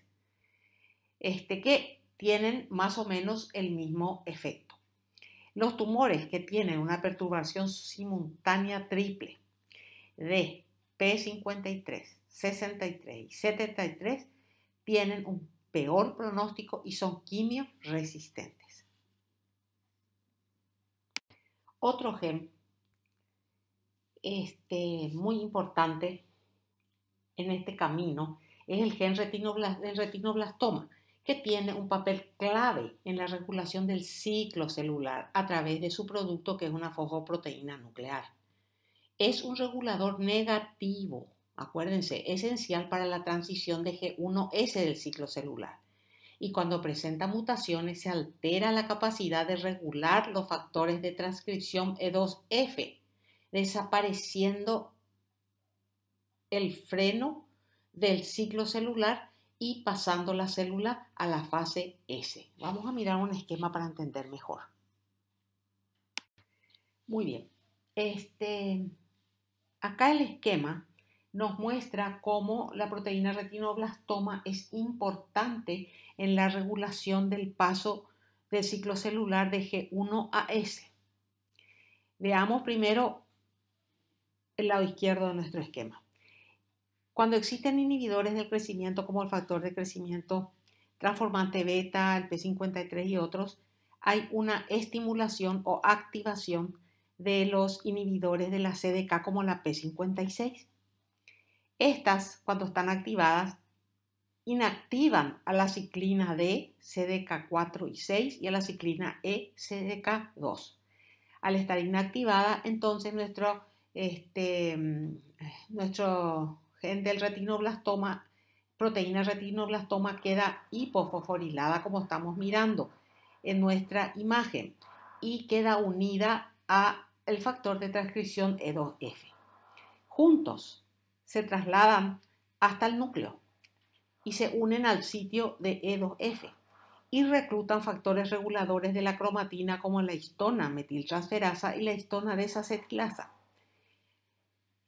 este, que tienen más o menos el mismo efecto. Los tumores que tienen una perturbación simultánea triple de P53, 63 y 73 tienen un peor pronóstico y son quimioresistentes. Otro gen este, muy importante en este camino es el gen retinoblastoma, que tiene un papel clave en la regulación del ciclo celular a través de su producto que es una fosfoproteína nuclear. Es un regulador negativo acuérdense, esencial para la transición de G1S del ciclo celular. Y cuando presenta mutaciones se altera la capacidad de regular los factores de transcripción E2F, desapareciendo el freno del ciclo celular y pasando la célula a la fase S. Vamos a mirar un esquema para entender mejor. Muy bien. Este, acá el esquema nos muestra cómo la proteína retinoblastoma es importante en la regulación del paso del ciclo celular de G1 a S. Veamos primero el lado izquierdo de nuestro esquema. Cuando existen inhibidores del crecimiento como el factor de crecimiento transformante beta, el P53 y otros, hay una estimulación o activación de los inhibidores de la CDK como la P56. Estas, cuando están activadas, inactivan a la ciclina D, CDK4 y 6 y a la ciclina E, CDK2. Al estar inactivada, entonces nuestro, este, mm, nuestro gen del retinoblastoma, proteína retinoblastoma, queda hipofosforilada, como estamos mirando en nuestra imagen, y queda unida a el factor de transcripción E2F. Juntos, se trasladan hasta el núcleo y se unen al sitio de E2F y reclutan factores reguladores de la cromatina como la histona metiltransferasa y la histona desacetilasa.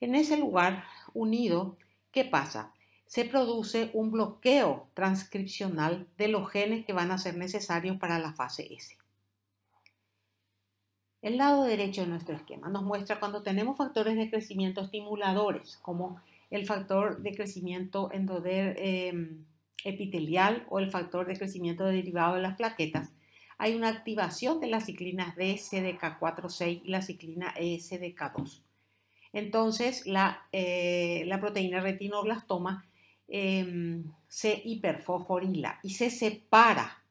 En ese lugar unido, ¿qué pasa? Se produce un bloqueo transcripcional de los genes que van a ser necesarios para la fase S. El lado derecho de nuestro esquema nos muestra cuando tenemos factores de crecimiento estimuladores, como el factor de crecimiento endoder em, epitelial o el factor de crecimiento derivado de las plaquetas, hay una activación de las ciclinas DCDK4-6 y la ciclina ESDK2. Entonces, la, eh, proteína retinoblastoma se em, hiperfosforila y se separa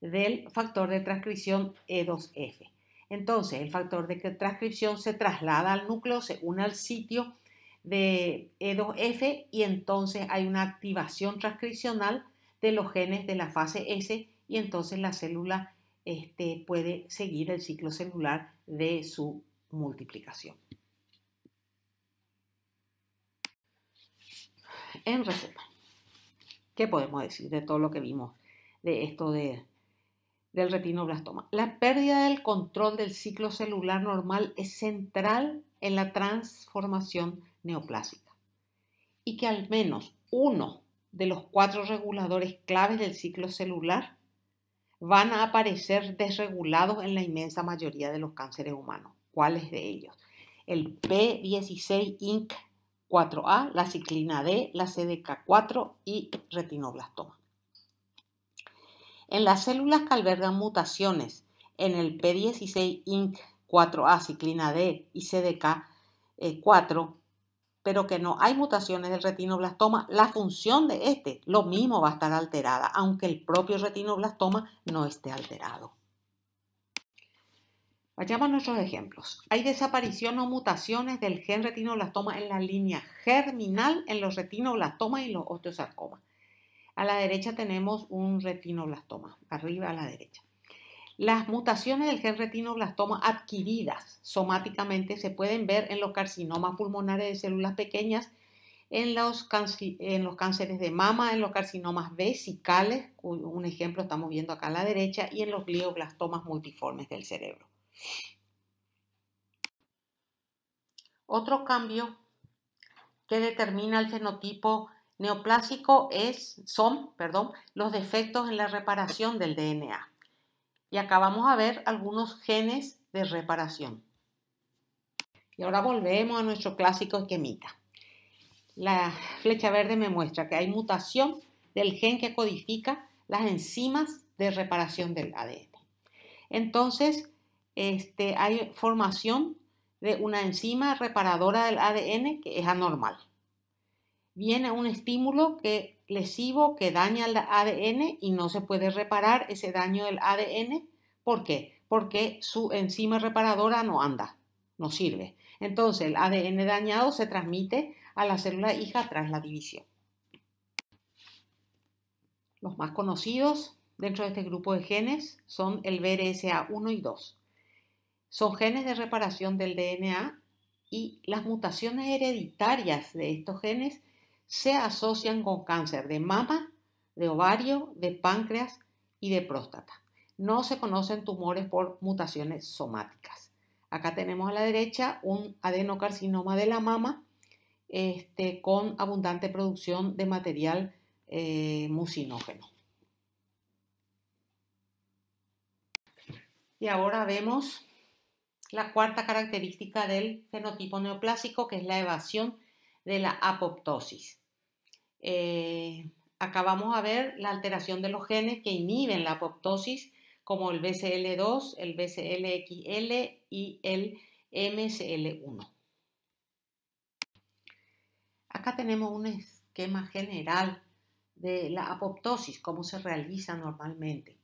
del factor de transcripción E2F. Entonces, el factor de transcripción se traslada al núcleo, se une al sitio de E2F y entonces hay una activación transcripcional de los genes de la fase S y entonces la célula este, puede seguir el ciclo celular de su multiplicación. En resumen, ¿qué podemos decir de todo lo que vimos de esto del retinoblastoma? La pérdida del control del ciclo celular normal es central en la transformación neoplásica y que al menos uno de los cuatro reguladores claves del ciclo celular van a aparecer desregulados en la inmensa mayoría de los cánceres humanos. ¿Cuáles de ellos? El P16-INC4A, la ciclina D, la CDK4 y retinoblastoma. En las células que albergan mutaciones en el P16-INC4A, ciclina D y CDK4, pero que no hay mutaciones del retinoblastoma, la función de este lo mismo va a estar alterada, aunque el propio retinoblastoma no esté alterado. Vayamos a nuestros ejemplos. Hay desaparición o mutaciones del gen retinoblastoma en la línea germinal en los retinoblastomas y los osteosarcomas. A la derecha tenemos un retinoblastoma, arriba a la derecha. Las mutaciones del gen retinoblastoma adquiridas somáticamente se pueden ver en los carcinomas pulmonares de células pequeñas, en los, en los cánceres de mama, en los carcinomas vesicales, un ejemplo estamos viendo acá a la derecha, y en los glioblastomas multiformes del cerebro. Otro cambio que determina el fenotipo neoplásico es, son perdón, los defectos en la reparación del DNA. Y acabamos a ver algunos genes de reparación. Y ahora volvemos a nuestro clásico esquemita. La flecha verde me muestra que hay mutación del gen que codifica las enzimas de reparación del ADN. Entonces, este, hay formación de una enzima reparadora del ADN que es anormal. Viene un estímulo que lesivo que daña el ADN y no se puede reparar ese daño del ADN. ¿Por qué? Porque su enzima reparadora no anda, no sirve. Entonces el ADN dañado se transmite a la célula hija tras la división. Los más conocidos dentro de este grupo de genes son el BRSA1 y 2. Son genes de reparación del DNA y las mutaciones hereditarias de estos genes se asocian con cáncer de mama, de ovario, de páncreas y de próstata. No se conocen tumores por mutaciones somáticas. Acá tenemos a la derecha un adenocarcinoma de la mama este, con abundante producción de material eh, mucinógeno. Y ahora vemos la cuarta característica del fenotipo neoplásico, que es la evasión de la apoptosis. Eh, acá vamos a ver la alteración de los genes que inhiben la apoptosis, como el BCL2, el BCLXL y el MCL1. Acá tenemos un esquema general de la apoptosis, cómo se realiza normalmente.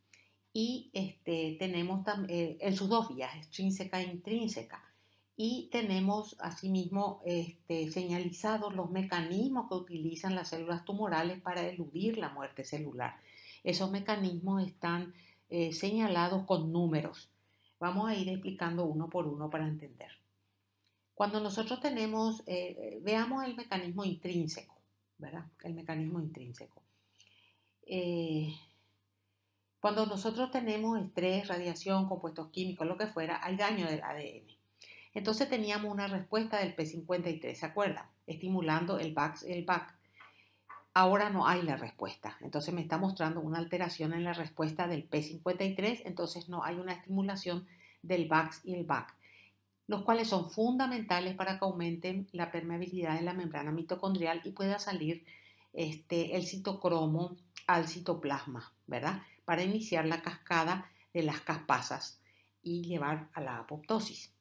Y este, tenemos eh, en sus dos vías, extrínseca e intrínseca y tenemos asimismo este, señalizados los mecanismos que utilizan las células tumorales para eludir la muerte celular. Esos mecanismos están eh, señalados con números. Vamos a ir explicando uno por uno para entender. Cuando nosotros tenemos, eh, eh, veamos el mecanismo intrínseco, ¿verdad? El mecanismo intrínseco. cuando nosotros tenemos estrés, radiación, compuestos químicos, lo que fuera, hay daño del ADN. Entonces teníamos una respuesta del P53, ¿se acuerda? Estimulando el y el back. Ahora no hay la respuesta. Entonces me está mostrando una alteración en la respuesta del P53, entonces no hay una estimulación del Bax y el BAC, los cuales son fundamentales para que aumenten la permeabilidad de la membrana mitocondrial y pueda salir este, el citocromo al citoplasma, ¿verdad? Para iniciar la cascada de las caspasas y llevar a la apoptosis.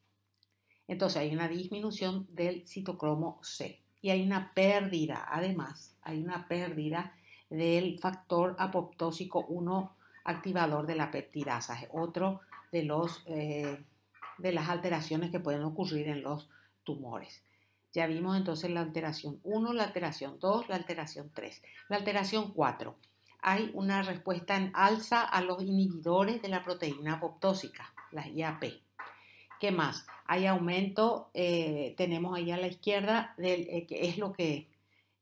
Entonces hay una disminución del citocromo C y hay una pérdida, además, hay una pérdida del factor apoptósico 1 activador de la peptidasa, es otro de, los, eh, de las alteraciones que pueden ocurrir en los tumores. Ya vimos entonces la alteración 1, la alteración 2, la alteración 3. La alteración 4. Hay una respuesta en alza a los inhibidores de la proteína apoptósica, las IAP. ¿Qué más? Hay aumento, eh, tenemos ahí a la izquierda, del, eh, que es lo que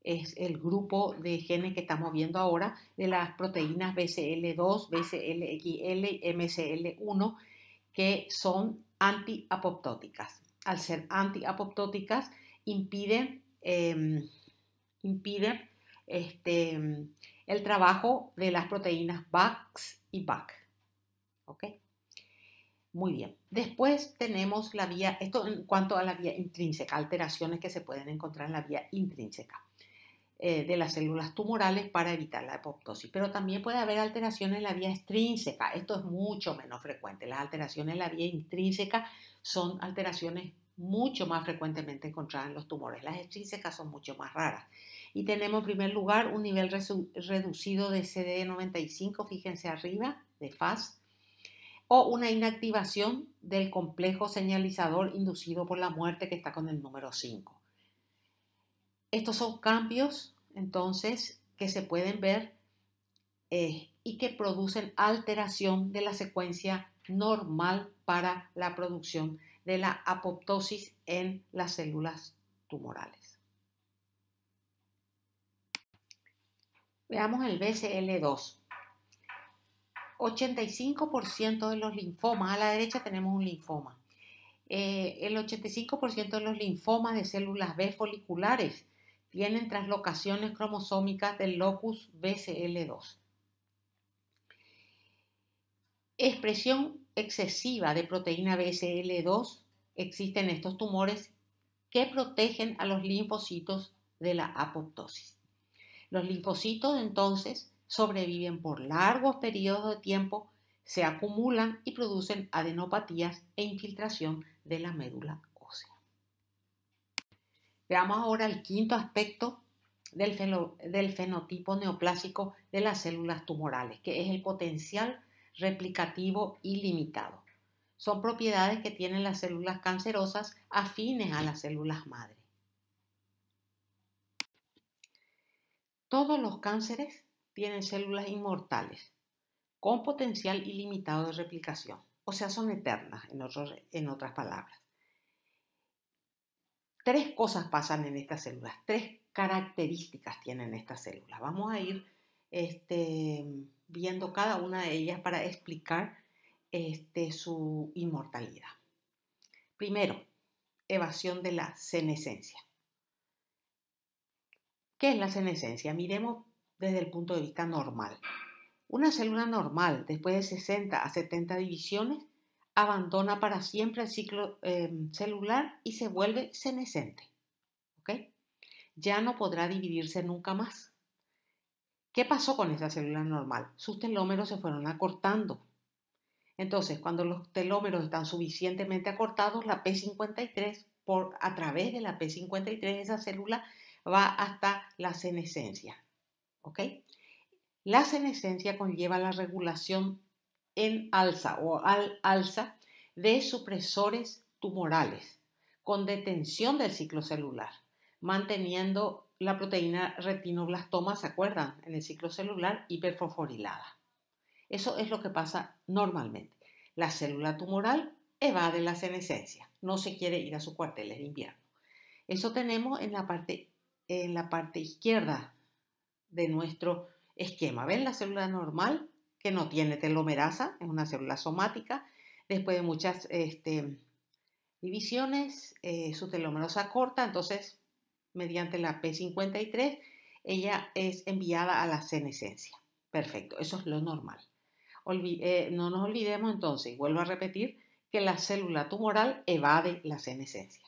es el grupo de genes que estamos viendo ahora, de las proteínas BCL2, BCLXL, MCL1, que son antiapoptóticas. Al ser antiapoptóticas, impiden, em, este, el trabajo de las proteínas BAX y BAC. Muy bien. Después tenemos la vía, esto en cuanto a la vía intrínseca, alteraciones que se pueden encontrar en la vía intrínseca eh, de las células tumorales para evitar la apoptosis. Pero también puede haber alteraciones en la vía extrínseca. Esto es mucho menos frecuente. Las alteraciones en la vía intrínseca son alteraciones mucho más frecuentemente encontradas en los tumores. Las extrínsecas son mucho más raras. Y tenemos en primer lugar un nivel reducido de CD95, fíjense arriba, de FAS, o una inactivación del complejo señalizador inducido por la muerte que está con el número 5. Estos son cambios, entonces, que se pueden ver eh, y que producen alteración de la secuencia normal para la producción de la apoptosis en las células tumorales. Veamos el BCL2. 85% de los linfomas, a la derecha tenemos un linfoma, eh, el 85% de los linfomas de células B foliculares tienen traslocaciones cromosómicas del locus BCL2. Expresión excesiva de proteína BCL2 existe en estos tumores que protegen a los linfocitos de la apoptosis. Los linfocitos entonces sobreviven por largos periodos de tiempo, se acumulan y producen adenopatías e infiltración de la médula ósea. Veamos ahora el quinto aspecto del, del fenotipo neoplásico de las células tumorales, que es el potencial replicativo ilimitado. Son propiedades que tienen las células cancerosas afines a las células madre. Todos los cánceres tienen células inmortales con potencial ilimitado de replicación, o sea, son eternas, en, otras palabras. Tres cosas pasan en estas células, tres características tienen estas células. Vamos a ir este, viendo cada una de ellas para explicar este, su inmortalidad. Primero, evasión de la senescencia. ¿Qué es la senescencia? Miremos desde el punto de vista normal. Una célula normal, después de 60 a 70 divisiones, abandona para siempre el ciclo eh, celular y se vuelve senescente. ¿ok? Ya no podrá dividirse nunca más. ¿Qué pasó con esa célula normal? Sus telómeros se fueron acortando. Entonces, cuando los telómeros están suficientemente acortados, la P53, por, a través de la P53, esa célula va hasta la senescencia. ¿ok? La senescencia conlleva la regulación en alza o al alza de supresores tumorales con detención del ciclo celular, manteniendo la proteína retinoblastoma, ¿se acuerdan? En el ciclo celular hiperfosforilada. Eso es lo que pasa normalmente. La célula tumoral evade la senescencia, no se quiere ir a su cuartel de invierno. Eso tenemos en la parte, en la parte izquierda de nuestro esquema. ¿Ven la célula normal que no tiene telomerasa? Es una célula somática. Después de muchas este, divisiones, eh, su telomerosa corta, entonces mediante la P53, ella es enviada a la senescencia. Perfecto, eso es lo normal. Eh, no nos olvidemos entonces, y vuelvo a repetir, que la célula tumoral evade la senescencia.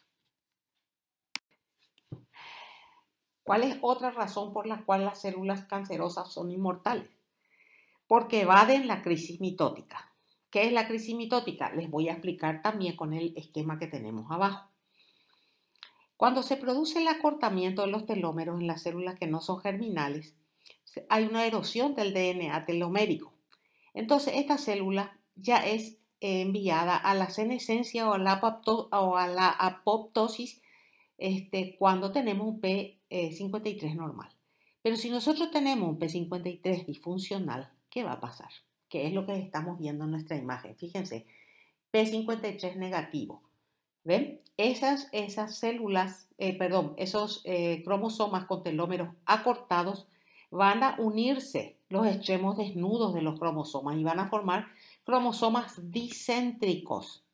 ¿Cuál es otra razón por la cual las células cancerosas son inmortales? Porque evaden la crisis mitótica. ¿Qué es la crisis mitótica? Les voy a explicar también con el esquema que tenemos abajo. Cuando se produce el acortamiento de los telómeros en las células que no son germinales, hay una erosión del DNA telomérico. Entonces, esta célula ya es eh, enviada a la senescencia o a la, apoptosis este, cuando tenemos un P 53 eh, normal. Pero si nosotros tenemos un P53 disfuncional, ¿qué va a pasar? Que es lo que estamos viendo en nuestra imagen. Fíjense, P53 negativo. ¿Ven? Esas, esas células, eh, perdón, esos eh, cromosomas con telómeros acortados van a unirse los extremos desnudos de los cromosomas y van a formar cromosomas dicéntricos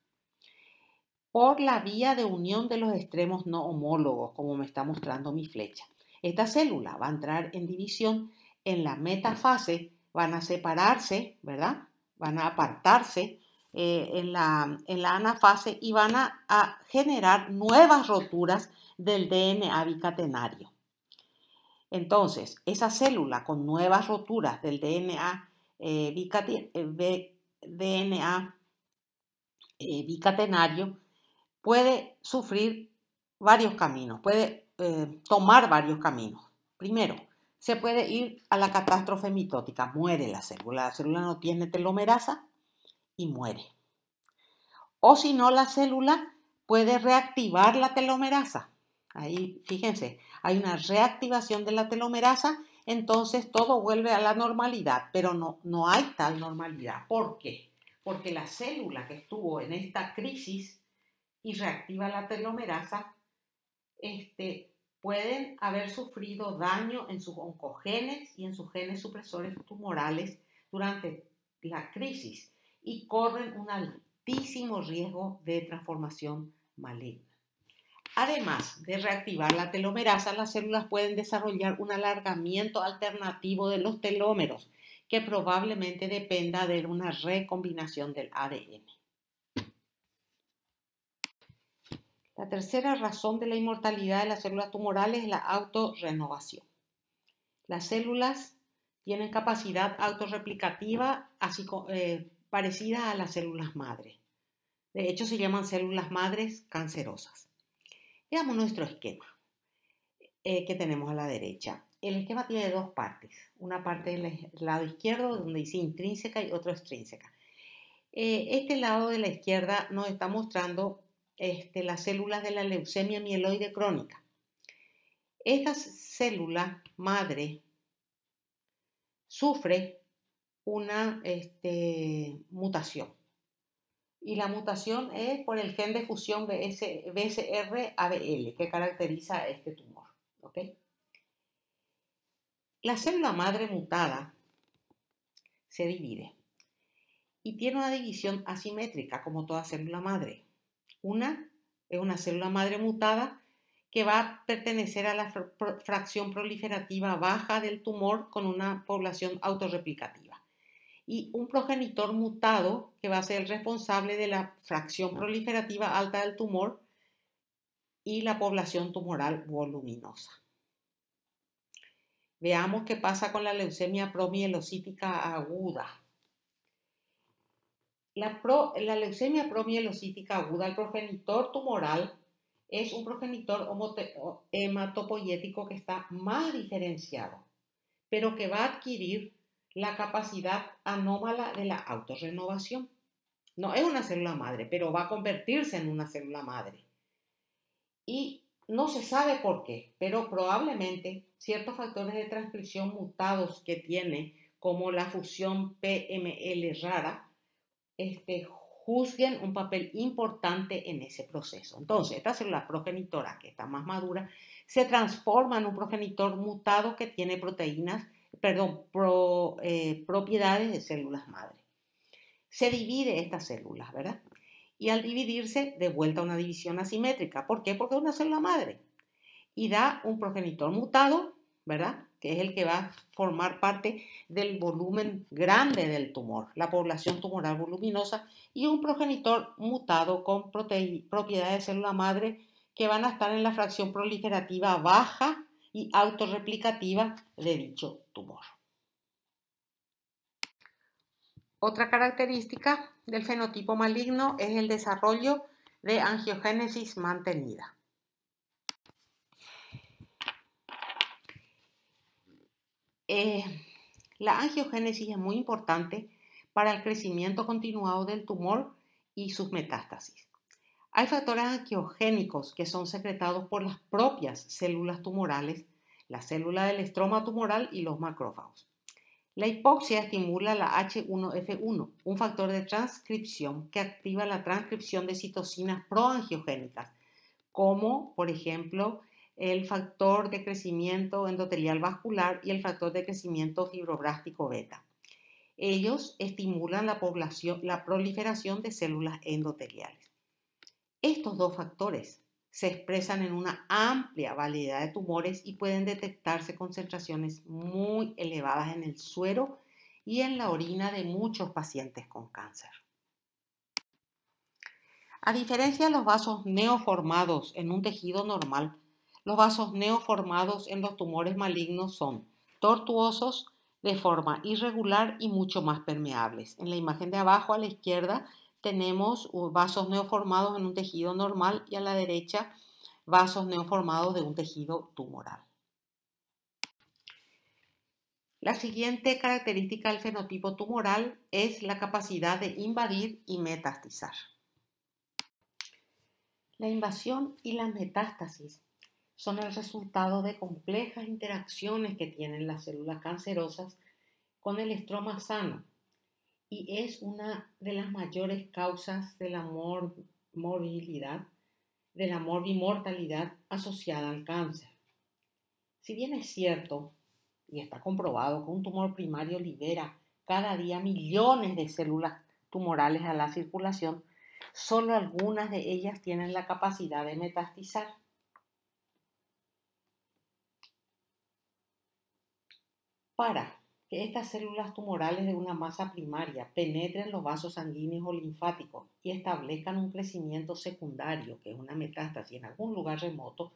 por la vía de unión de los extremos no homólogos, como me está mostrando mi flecha. Esta célula va a entrar en división en la metafase, van a separarse, ¿verdad? Van a apartarse eh, en, la, anafase y van a, generar nuevas roturas del DNA bicatenario. Entonces, esa célula con nuevas roturas del DNA, eh, eh, bicatenario puede sufrir varios caminos, puede eh, tomar varios caminos. Primero, se puede ir a la catástrofe mitótica, muere la célula, la célula no tiene telomerasa y muere. O si no, la célula puede reactivar la telomerasa. Ahí, fíjense, hay una reactivación de la telomerasa, entonces todo vuelve a la normalidad, pero no, no hay tal normalidad. ¿Por qué? Porque la célula que estuvo en esta crisis y reactiva la telomerasa, este, pueden haber sufrido daño en sus oncogenes y en sus genes supresores tumorales durante la crisis y corren un altísimo riesgo de transformación maligna. Además de reactivar la telomerasa, las células pueden desarrollar un alargamiento alternativo de los telómeros que probablemente dependa de una recombinación del ADN. La tercera razón de la inmortalidad de las células tumorales es la autorrenovación. Las células tienen capacidad autorreplicativa así, eh, parecida a las células madres. De hecho, se llaman células madres cancerosas. Veamos nuestro esquema eh, que tenemos a la derecha. El esquema tiene dos partes, una parte del lado izquierdo donde dice intrínseca y otra extrínseca. Eh, este lado de la izquierda nos está mostrando este, las células de la leucemia mieloide crónica. Esta célula madre sufre una este, mutación. Y la mutación es por el gen de fusión bsr abl que caracteriza este tumor. La célula madre mutada se divide y tiene una división asimétrica como toda célula madre. Una es una célula madre mutada que va a pertenecer a la fracción proliferativa baja del tumor con una población autorreplicativa. Y un progenitor mutado que va a ser el responsable de la fracción proliferativa alta del tumor y la población tumoral voluminosa. Veamos qué pasa con la leucemia promielocítica aguda. La, leucemia promielocítica aguda, el progenitor tumoral, es un progenitor hematopoyético que está más diferenciado, pero que va a adquirir la capacidad anómala de la autorrenovación. No es una célula madre, pero va a convertirse en una célula madre. Y no se sabe por qué, pero probablemente ciertos factores de transcripción mutados que tiene, como la fusión PML rara, este, juzguen un papel importante en ese proceso. Entonces, estas célula progenitora, que está más madura, se transforma en un progenitor mutado que tiene proteínas, perdón, eh, propiedades de células madre. Se divide estas células, ¿verdad? Y al dividirse, de vuelta una división asimétrica. ¿Por qué? Porque es una célula madre. Y da un progenitor mutado, ¿verdad? que es el que va a formar parte del volumen grande del tumor, la población tumoral voluminosa, y un progenitor mutado con propiedades de célula madre que van a estar en la fracción proliferativa baja y autorreplicativa de dicho tumor. Otra característica del fenotipo maligno es el desarrollo de angiogénesis mantenida. Eh, la angiogénesis es muy importante para el crecimiento continuado del tumor y sus metástasis. Hay factores angiogénicos que son secretados por las propias células tumorales, la célula del estroma tumoral y los macrófagos. La hipoxia estimula la H1F1, un factor de transcripción que activa la transcripción de citocinas proangiogénicas, como por ejemplo el factor de crecimiento endotelial vascular y el factor de crecimiento fibroblástico beta. Ellos estimulan la, población, la proliferación de células endoteliales. Estos dos factores se expresan en una amplia variedad de tumores y pueden detectarse concentraciones muy elevadas en el suero y en la orina de muchos pacientes con cáncer. A diferencia de los vasos neoformados en un tejido normal, los vasos neoformados en los tumores malignos son tortuosos, de forma irregular y mucho más permeables. En la imagen de abajo a la izquierda tenemos uh, vasos neoformados en un tejido normal y a la derecha vasos neoformados de un tejido tumoral. La siguiente característica del fenotipo tumoral es la capacidad de invadir y metastizar. La invasión y la metástasis son el resultado de complejas interacciones que tienen las células cancerosas con el estroma sano y es una de las mayores causas de la morbilidad, de la morbimortalidad asociada al cáncer. Si bien es cierto, y está comprobado, que un tumor primario libera cada día millones de células tumorales a la circulación, solo algunas de ellas tienen la capacidad de metastizar. para que estas células tumorales de una masa primaria penetren los vasos sanguíneos o linfáticos y establezcan un crecimiento secundario, que es una metástasis en algún lugar remoto,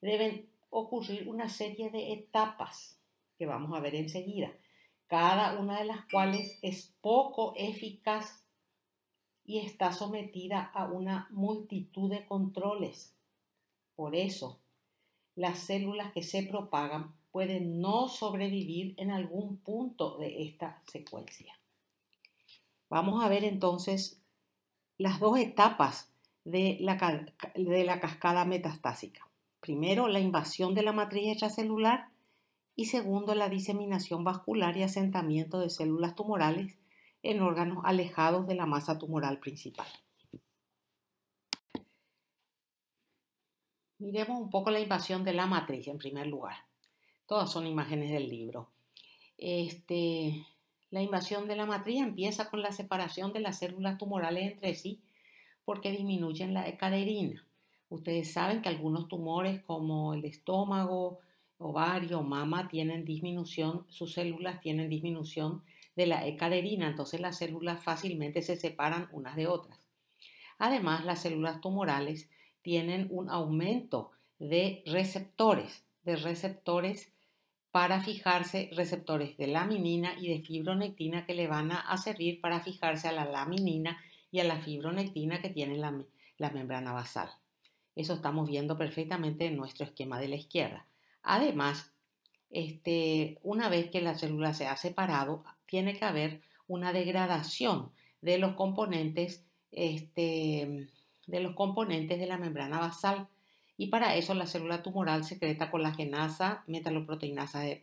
deben ocurrir una serie de etapas que vamos a ver enseguida, cada una de las cuales es poco eficaz y está sometida a una multitud de controles. Por eso, las células que se propagan pueden no sobrevivir en algún punto de esta secuencia. Vamos a ver entonces las dos etapas de la, de la cascada metastásica. Primero, la invasión de la matriz extracelular y segundo, la diseminación vascular y asentamiento de células tumorales en órganos alejados de la masa tumoral principal. Miremos un poco la invasión de la matriz en primer lugar. Todas son imágenes del libro. Este, la invasión de la matriz empieza con la separación de las células tumorales entre sí porque disminuyen la ecaderina. Ustedes saben que algunos tumores como el estómago, ovario, mama tienen disminución, sus células tienen disminución de la ecaderina, entonces las células fácilmente se separan unas de otras. Además, las células tumorales tienen un aumento de receptores, de receptores para fijarse receptores de laminina y de fibronectina que le van a servir para fijarse a la laminina y a la fibronectina que tiene la, membrana basal. Eso estamos viendo perfectamente en nuestro esquema de la izquierda. Además, este, una vez que la célula se ha separado, tiene que haber una degradación de los componentes, este, de los componentes de la membrana basal y para eso la célula tumoral secreta colagenasa, metaloproteinasa, eh,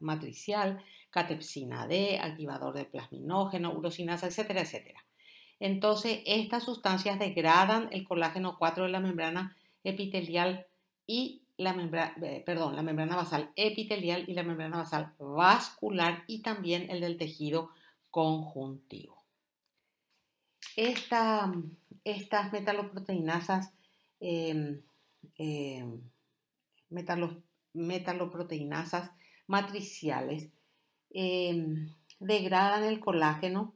matricial, catepsina D, activador de plasminógeno, urocinasa, etcétera, etcétera. Entonces, estas sustancias degradan el colágeno 4 de la membrana epitelial y la membrana, eh, perdón, la membrana basal epitelial y la membrana basal vascular y también el del tejido conjuntivo. Esta estas metaloproteinasas, em, em, metaloproteinasas matriciales, em, degradan el colágeno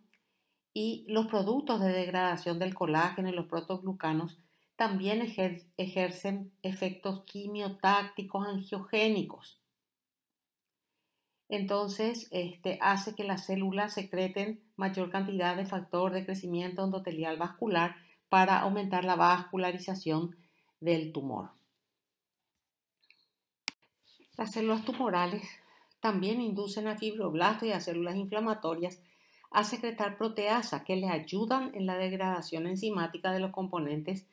y los productos de degradación del colágeno y los protoglucanos también ejercen efectos quimiotácticos angiogénicos. Entonces, este, hace que las células secreten mayor cantidad de factor de crecimiento endotelial vascular para aumentar la vascularización del tumor. Las células tumorales también inducen a fibroblastos y a células inflamatorias a secretar proteasa, que les ayudan en la degradación enzimática de los componentes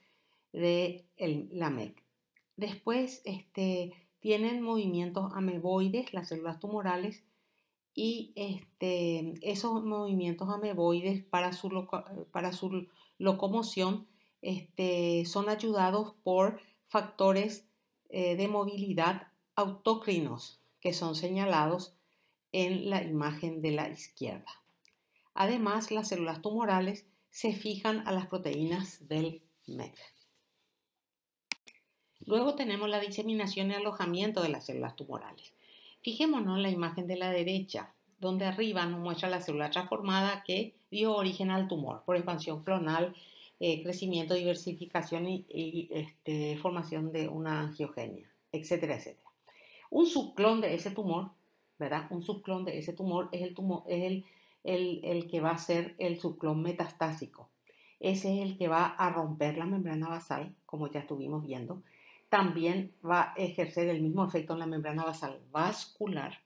de la MEC. Después este, tienen movimientos ameboides, las células tumorales, y este, esos movimientos ameboides para su, para su locomoción este, son ayudados por factores eh, de movilidad autócrinos que son señalados en la imagen de la izquierda. Además, las células tumorales se fijan a las proteínas del MEC. Luego tenemos la diseminación y alojamiento de las células tumorales. Fijémonos en la imagen de la derecha donde arriba nos muestra la célula transformada que dio origen al tumor por expansión clonal, eh, crecimiento, diversificación y, este, formación de una angiogenia, etcétera, etcétera. Un subclon de ese tumor, ¿verdad? Un subclon de ese tumor es el, tumor, es el, que va a ser el subclon metastásico. Ese es el que va a romper la membrana basal, como ya estuvimos viendo. También va a ejercer el mismo efecto en la membrana basal vascular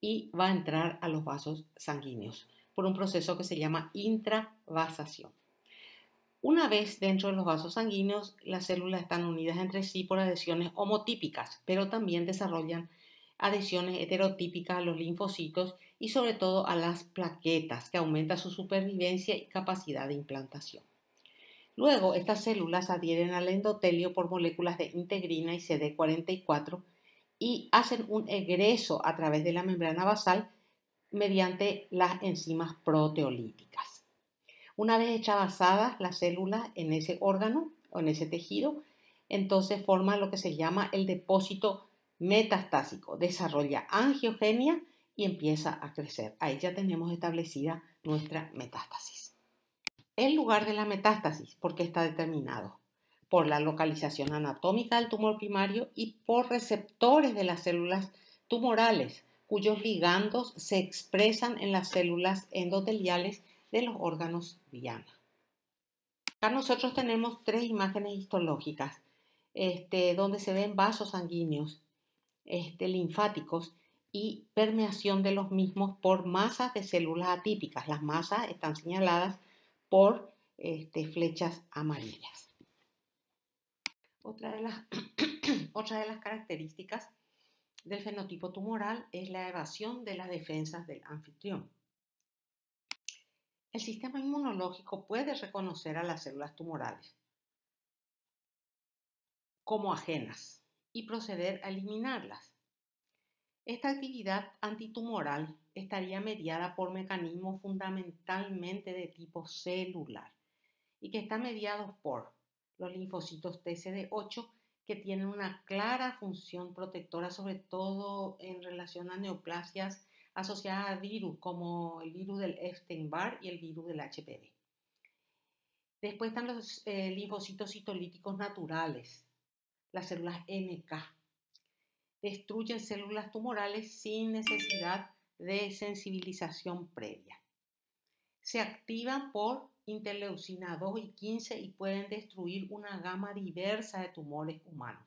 y va a entrar a los vasos sanguíneos por un proceso que se llama intravasación. Una vez dentro de los vasos sanguíneos, las células están unidas entre sí por adhesiones homotípicas, pero también desarrollan adhesiones heterotípicas a los linfocitos y sobre todo a las plaquetas, que aumenta su supervivencia y capacidad de implantación. Luego, estas células adhieren al endotelio por moléculas de integrina y CD44 y hacen un egreso a través de la membrana basal mediante las enzimas proteolíticas. Una vez hechas basadas las células en ese órgano o en ese tejido, entonces forman lo que se llama el depósito metastásico, desarrolla angiogenia y empieza a crecer. Ahí ya tenemos establecida nuestra metástasis. El lugar de la metástasis, porque está determinado por la localización anatómica del tumor primario y por receptores de las células tumorales, cuyos ligandos se expresan en las células endoteliales de los órganos diana. Acá nosotros tenemos tres imágenes histológicas, este, donde se ven vasos sanguíneos, este, linfáticos y permeación de los mismos por masas de células atípicas. Las masas están señaladas por este, flechas amarillas. Otra de las, características del fenotipo tumoral es la evasión de las defensas del anfitrión. El sistema inmunológico puede reconocer a las células tumorales como ajenas y proceder a eliminarlas. Esta actividad antitumoral estaría mediada por mecanismos fundamentalmente de tipo celular y que están mediados por los linfocitos TCD8, que tienen una clara función protectora, sobre todo en relación a neoplasias asociadas a virus, como el virus del Epstein-Barr y el virus del HPV. Después están los eh, linfocitos citolíticos naturales, las células NK. Destruyen células tumorales sin necesidad de sensibilización previa. Se activan por interleucina 2 y 15 y pueden destruir una gama diversa de tumores humanos.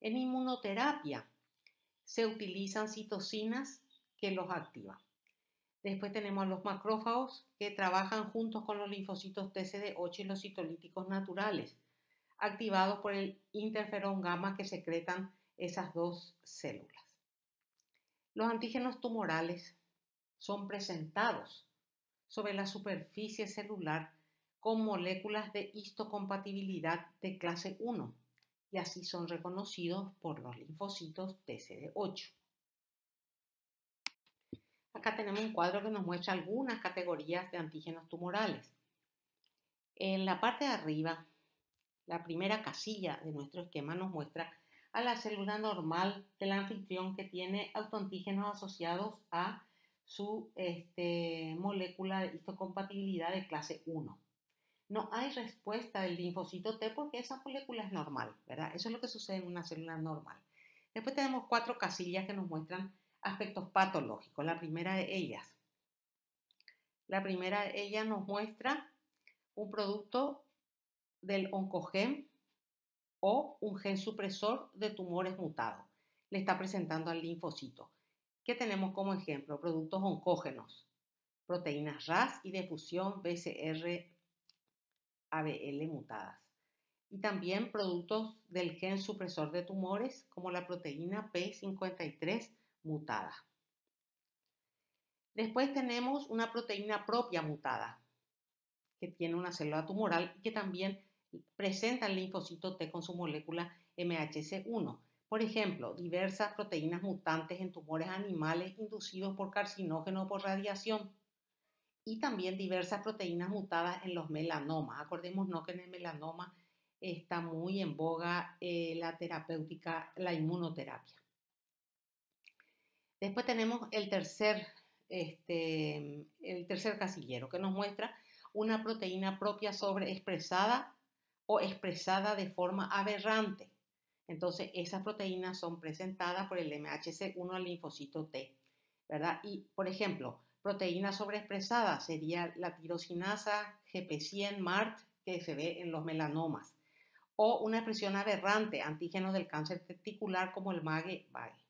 En inmunoterapia se utilizan citocinas que los activan. Después tenemos los macrófagos que trabajan juntos con los linfocitos TCD8 y los citolíticos naturales, activados por el interferón gamma que secretan esas dos células. Los antígenos tumorales son presentados sobre la superficie celular con moléculas de histocompatibilidad de clase 1 y así son reconocidos por los linfocitos TCD8. Acá tenemos un cuadro que nos muestra algunas categorías de antígenos tumorales. En la parte de arriba, la primera casilla de nuestro esquema nos muestra a la célula normal del anfitrión que tiene autoantígenos asociados a su este, molécula de histocompatibilidad de clase 1. No hay respuesta del linfocito T porque esa molécula es normal, ¿verdad? Eso es lo que sucede en una célula normal. Después tenemos cuatro casillas que nos muestran aspectos patológicos. La primera de ellas. La primera de ellas nos muestra un producto del oncogen o un gen supresor de tumores mutados. Le está presentando al linfocito que tenemos como ejemplo productos oncógenos, proteínas RAS y de fusión BCR-ABL mutadas, y también productos del gen supresor de tumores como la proteína P53 mutada. Después tenemos una proteína propia mutada, que tiene una célula tumoral y que también presenta el linfocito T con su molécula MHC1. Por ejemplo, diversas proteínas mutantes en tumores animales inducidos por carcinógeno o por radiación y también diversas proteínas mutadas en los melanomas. Acordémonos que en el melanoma está muy en boga eh, la terapéutica, la inmunoterapia. Después tenemos el tercer, este, el tercer casillero que nos muestra una proteína propia sobreexpresada o expresada de forma aberrante. Entonces, esas proteínas son presentadas por el MHC1 al linfocito T, ¿verdad? Y, por ejemplo, proteínas sobreexpresadas sería la tirosinasa GP100 MART que se ve en los melanomas, o una expresión aberrante, antígenos del cáncer testicular como el MAGE, MAGE.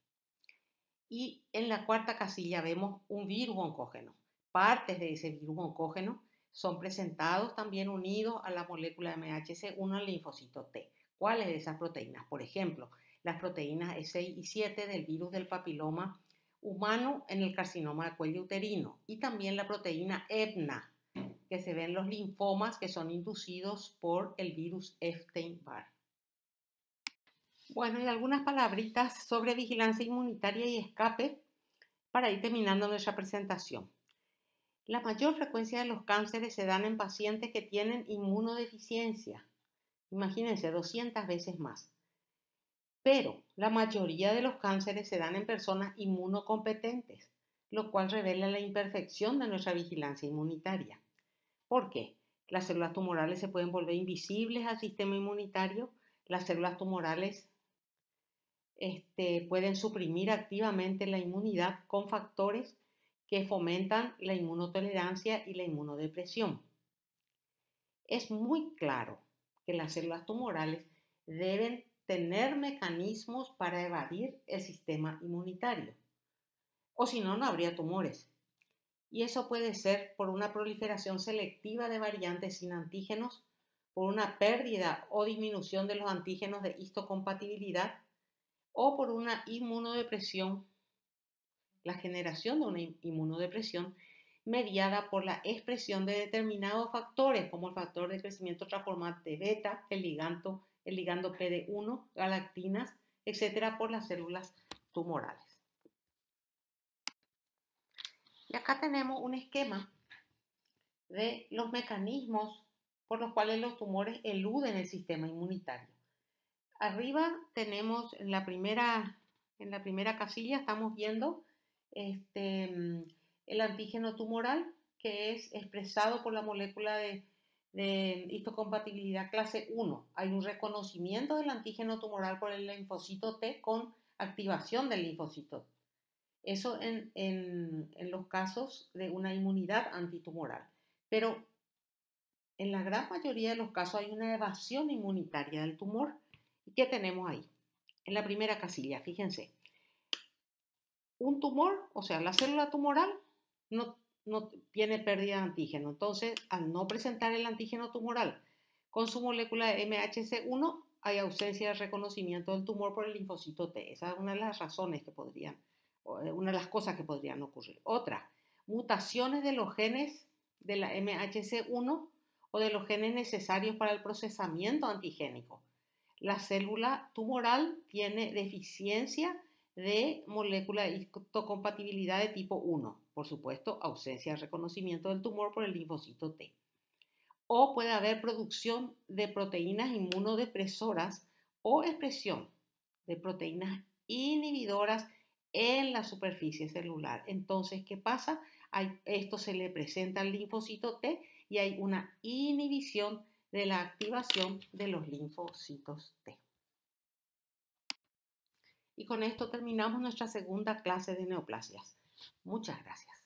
Y en la cuarta casilla vemos un virus oncógeno. Partes de ese virus oncógeno son presentados también unidos a la molécula MHC1 al linfocito T. ¿Cuáles de esas proteínas? Por ejemplo, las proteínas E6 y 7 del virus del papiloma humano en el carcinoma de cuello uterino y también la proteína EBNA que se ven los linfomas que son inducidos por el virus Epstein-Barr. Bueno, y algunas palabritas sobre vigilancia inmunitaria y escape para ir terminando nuestra presentación. La mayor frecuencia de los cánceres se dan en pacientes que tienen inmunodeficiencia, Imagínense, 200 veces más. Pero la mayoría de los cánceres se dan en personas inmunocompetentes, lo cual revela la imperfección de nuestra vigilancia inmunitaria. ¿Por qué? Las células tumorales se pueden volver invisibles al sistema inmunitario, las células tumorales este, pueden suprimir activamente la inmunidad con factores que fomentan la inmunotolerancia y la inmunodepresión. Es muy claro que las células tumorales deben tener mecanismos para evadir el sistema inmunitario. O si no, no habría tumores. Y eso puede ser por una proliferación selectiva de variantes sin antígenos, por una pérdida o disminución de los antígenos de histocompatibilidad o por una inmunodepresión, la generación de una inmunodepresión mediada por la expresión de determinados factores, como el factor de crecimiento transformante beta, el ligando, el ligando PD1, galactinas, etcétera, por las células tumorales. Y acá tenemos un esquema de los mecanismos por los cuales los tumores eluden el sistema inmunitario. Arriba tenemos en la primera, en la primera casilla, estamos viendo este, el antígeno tumoral que es expresado por la molécula de, histocompatibilidad clase 1. Hay un reconocimiento del antígeno tumoral por el linfocito T con activación del linfocito. Eso en, en los casos de una inmunidad antitumoral. Pero en la gran mayoría de los casos hay una evasión inmunitaria del tumor. ¿Y qué tenemos ahí? En la primera casilla, fíjense. Un tumor, o sea, la célula tumoral no, tiene pérdida de antígeno. Entonces, al no presentar el antígeno tumoral con su molécula de MHC1, hay ausencia de reconocimiento del tumor por el linfocito T. Esa es una de las razones que podrían, eh, una de las cosas que podrían ocurrir. Otra, mutaciones de los genes de la MHC1 o de los genes necesarios para el procesamiento antigénico. La célula tumoral tiene deficiencia de molécula de histocompatibilidad de tipo 1, por supuesto, ausencia de reconocimiento del tumor por el linfocito T. O puede haber producción de proteínas inmunodepresoras o expresión de proteínas inhibidoras en la superficie celular. Entonces, ¿qué pasa? esto se le presenta al linfocito T y hay una inhibición de la activación de los linfocitos T. Y con esto terminamos nuestra segunda clase de neoplasias. Muchas gracias.